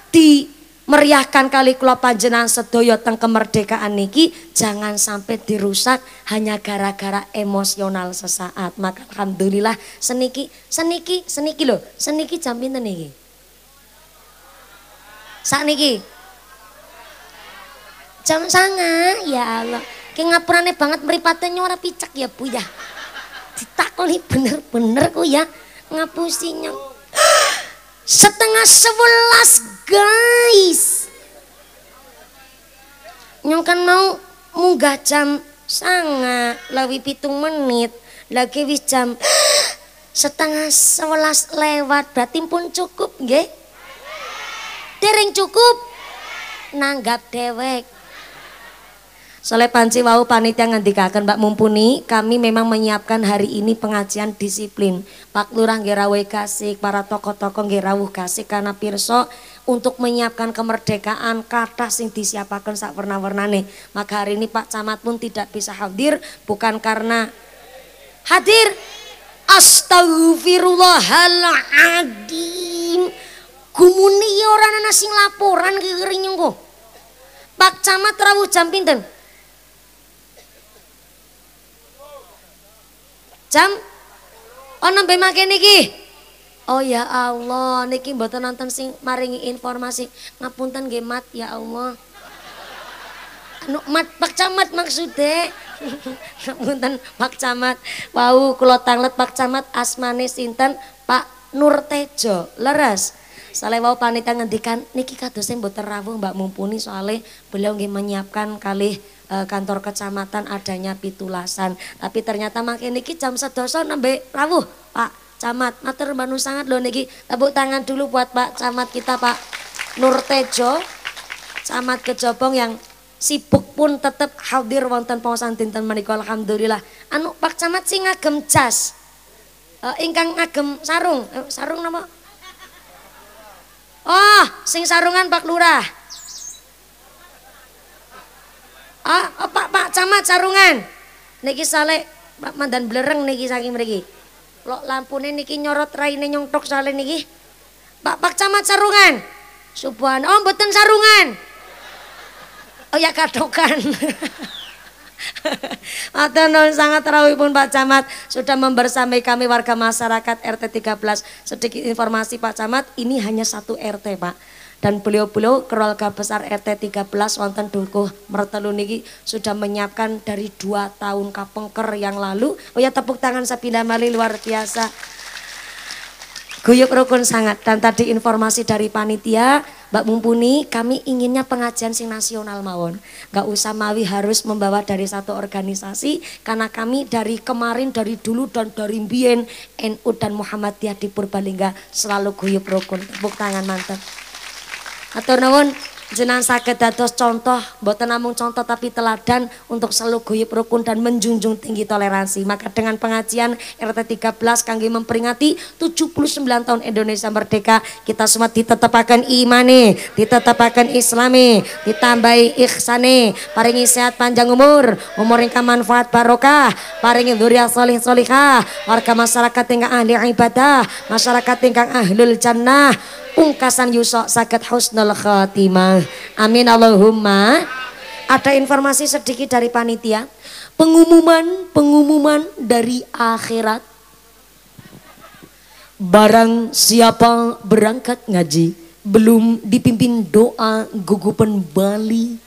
di meriahkan kali kula panjenengan sedaya teng kemerdekaan niki jangan sampai dirusak hanya gara-gara emosional sesaat. Maka alhamdulillah seniki seniki seniki lho, seniki jam pinten niki? Jam sanga ya Allah. Ki ngapurane banget mripate ora picek ya Bu ya ditakoni bener-bener ku ya ngapusinya setengah sebelas guys nyong kan mau munggah jam sanga lawi pitung menit lagi wis jam setengah sebelas lewat berarti pun cukup nggih dereng cukup nanggap dewek Soleh panci wau panitia ngantikakan Mbak Mumpuni, kami memang menyiapkan hari ini pengajian disiplin. Pak Lurah nggih kasih, para tokoh-tokoh Gerawuh kasih karena Pirso untuk menyiapkan kemerdekaan kata sing disiapakan sak warna-warnane. Maka hari ini Pak Camat pun tidak bisa hadir bukan karena hadir Astagfirullahaladzim. Gumuni ya orang orang sing laporan ki kok. Pak Camat rawuh jam pinten? Jam oh nampai makin niki. Oh ya Allah, niki buat nonton sing maringi informasi. Ngapunten gemat ya Allah. Anu mat Pak Camat maksude. Ngapunten Pak Camat. Wau kulo tanglet Pak Camat asmane sinten? Pak Nur Tejo Leres. Soalnya wau panitia ngendikan niki kadose buat terawuh Mbak Mumpuni soalnya beliau nggih menyiapkan kali e, kantor kecamatan adanya pitulasan. Tapi ternyata makin ini jam sedoso nembe rawuh Pak Camat. mater manu sangat loh niki. Tepuk tangan dulu buat Pak Camat kita Pak Nur Tejo Camat Kejobong yang sibuk pun tetap hadir wonten pausan dinten menikah alhamdulillah. Anu Pak Camat sih ngagem jas. E, ingkang ngagem sarung. E, sarung nama? Oh, sing sarungan Pak Lurah. Ah, oh, Pak Pak Camat sarungan. Niki sale Pak Mandan blereng niki saking mriki. Lok lampune niki nyorot raine nyongtok sale niki. Pak Pak Camat sarungan. Subhan, oh mboten sarungan. Oh ya kadokan. Matur nuwun sangat pun Pak Camat sudah membersamai kami warga masyarakat RT 13. Sedikit informasi Pak Camat, ini hanya satu RT, Pak dan beliau-beliau keluarga Besar RT 13 wonten Dukuh Mertelu niki sudah menyiapkan dari dua tahun kapengker yang lalu. Oh ya tepuk tangan sepindah mali luar biasa. Guyuk rukun sangat dan tadi informasi dari panitia Mbak Mumpuni, kami inginnya pengajian sing nasional mawon. Gak usah mawi harus membawa dari satu organisasi, karena kami dari kemarin, dari dulu, dan dari mbien, NU dan Muhammadiyah di Purbalingga selalu guyup rukun. Tepuk tangan mantap. Atur nuwun jenang sakit dados contoh, buat namung contoh tapi teladan untuk selalu guyup rukun dan menjunjung tinggi toleransi. Maka dengan pengajian RT 13 kangge memperingati 79 tahun Indonesia merdeka, kita semua ditetapkan imane, ditetapakan islami, ditambahi ikhsane, paringi sehat panjang umur, umur ingkang manfaat barokah, paringi dzurriya solih salihah, warga masyarakat ingkang ahli ibadah, masyarakat ingkang ahlul jannah, pungkasan Yusok sakit husnul khatimah amin Allahumma ada informasi sedikit dari panitia pengumuman pengumuman dari akhirat barang siapa berangkat ngaji belum dipimpin doa gugupan Bali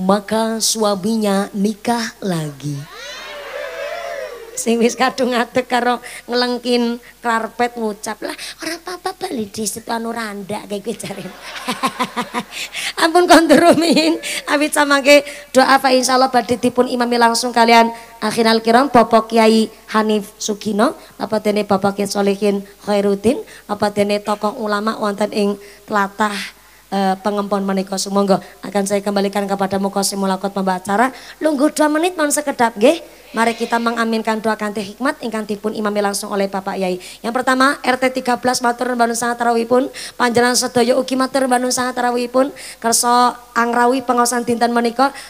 maka suaminya nikah lagi sing wis kadung ngadeg karo ngelengkin karpet ngucap lah ora apa-apa bali di situ randa kayak gue ampun kondurumin awit sama ke doa fa insya Allah imami langsung kalian akhir al bapak kiai Hanif Sugino apa bapak kiai solehin khairudin apa dene tokoh ulama wonten ing telatah Eh, pengempon menikah semoga akan saya kembalikan kepada mukosimul akot acara lungguh dua menit mohon sekedap gih mari kita mengaminkan doa kanti hikmat ingkang pun imami langsung oleh Bapak Yai yang pertama RT 13 matur bandung sangat pun Panjalan Sedoyo Uki matur bandung sangat pun kerso angrawi pengawasan dinten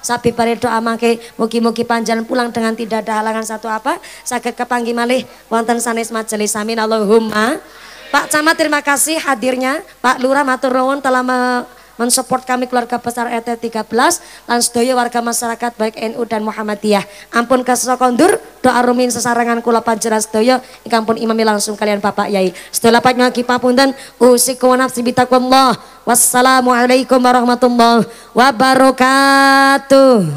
sabi sapi doa mangke mugi-mugi panjalan pulang dengan tidak ada halangan satu apa sakit kepanggih malih wonten sanes majelis amin Allahumma Pak Camat terima kasih hadirnya. Pak Lurah matur nuwun telah me mensupport kami keluarga besar RT 13 dan sedaya warga masyarakat baik NU dan Muhammadiyah. Ampun kesokondur kondur doa rumin sesarangan kula panjera sedaya ingkang pun imami langsung kalian Bapak Yai. Sedaya lapat ngaki papunten usiku wa nafsi bitaqwallah. Wassalamualaikum warahmatullahi wabarakatuh.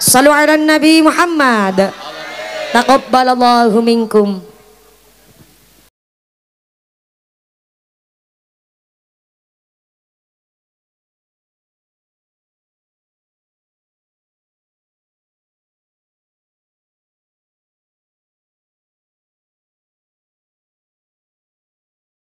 Salu ala Nabi Muhammad. Taqabbalallahu minkum.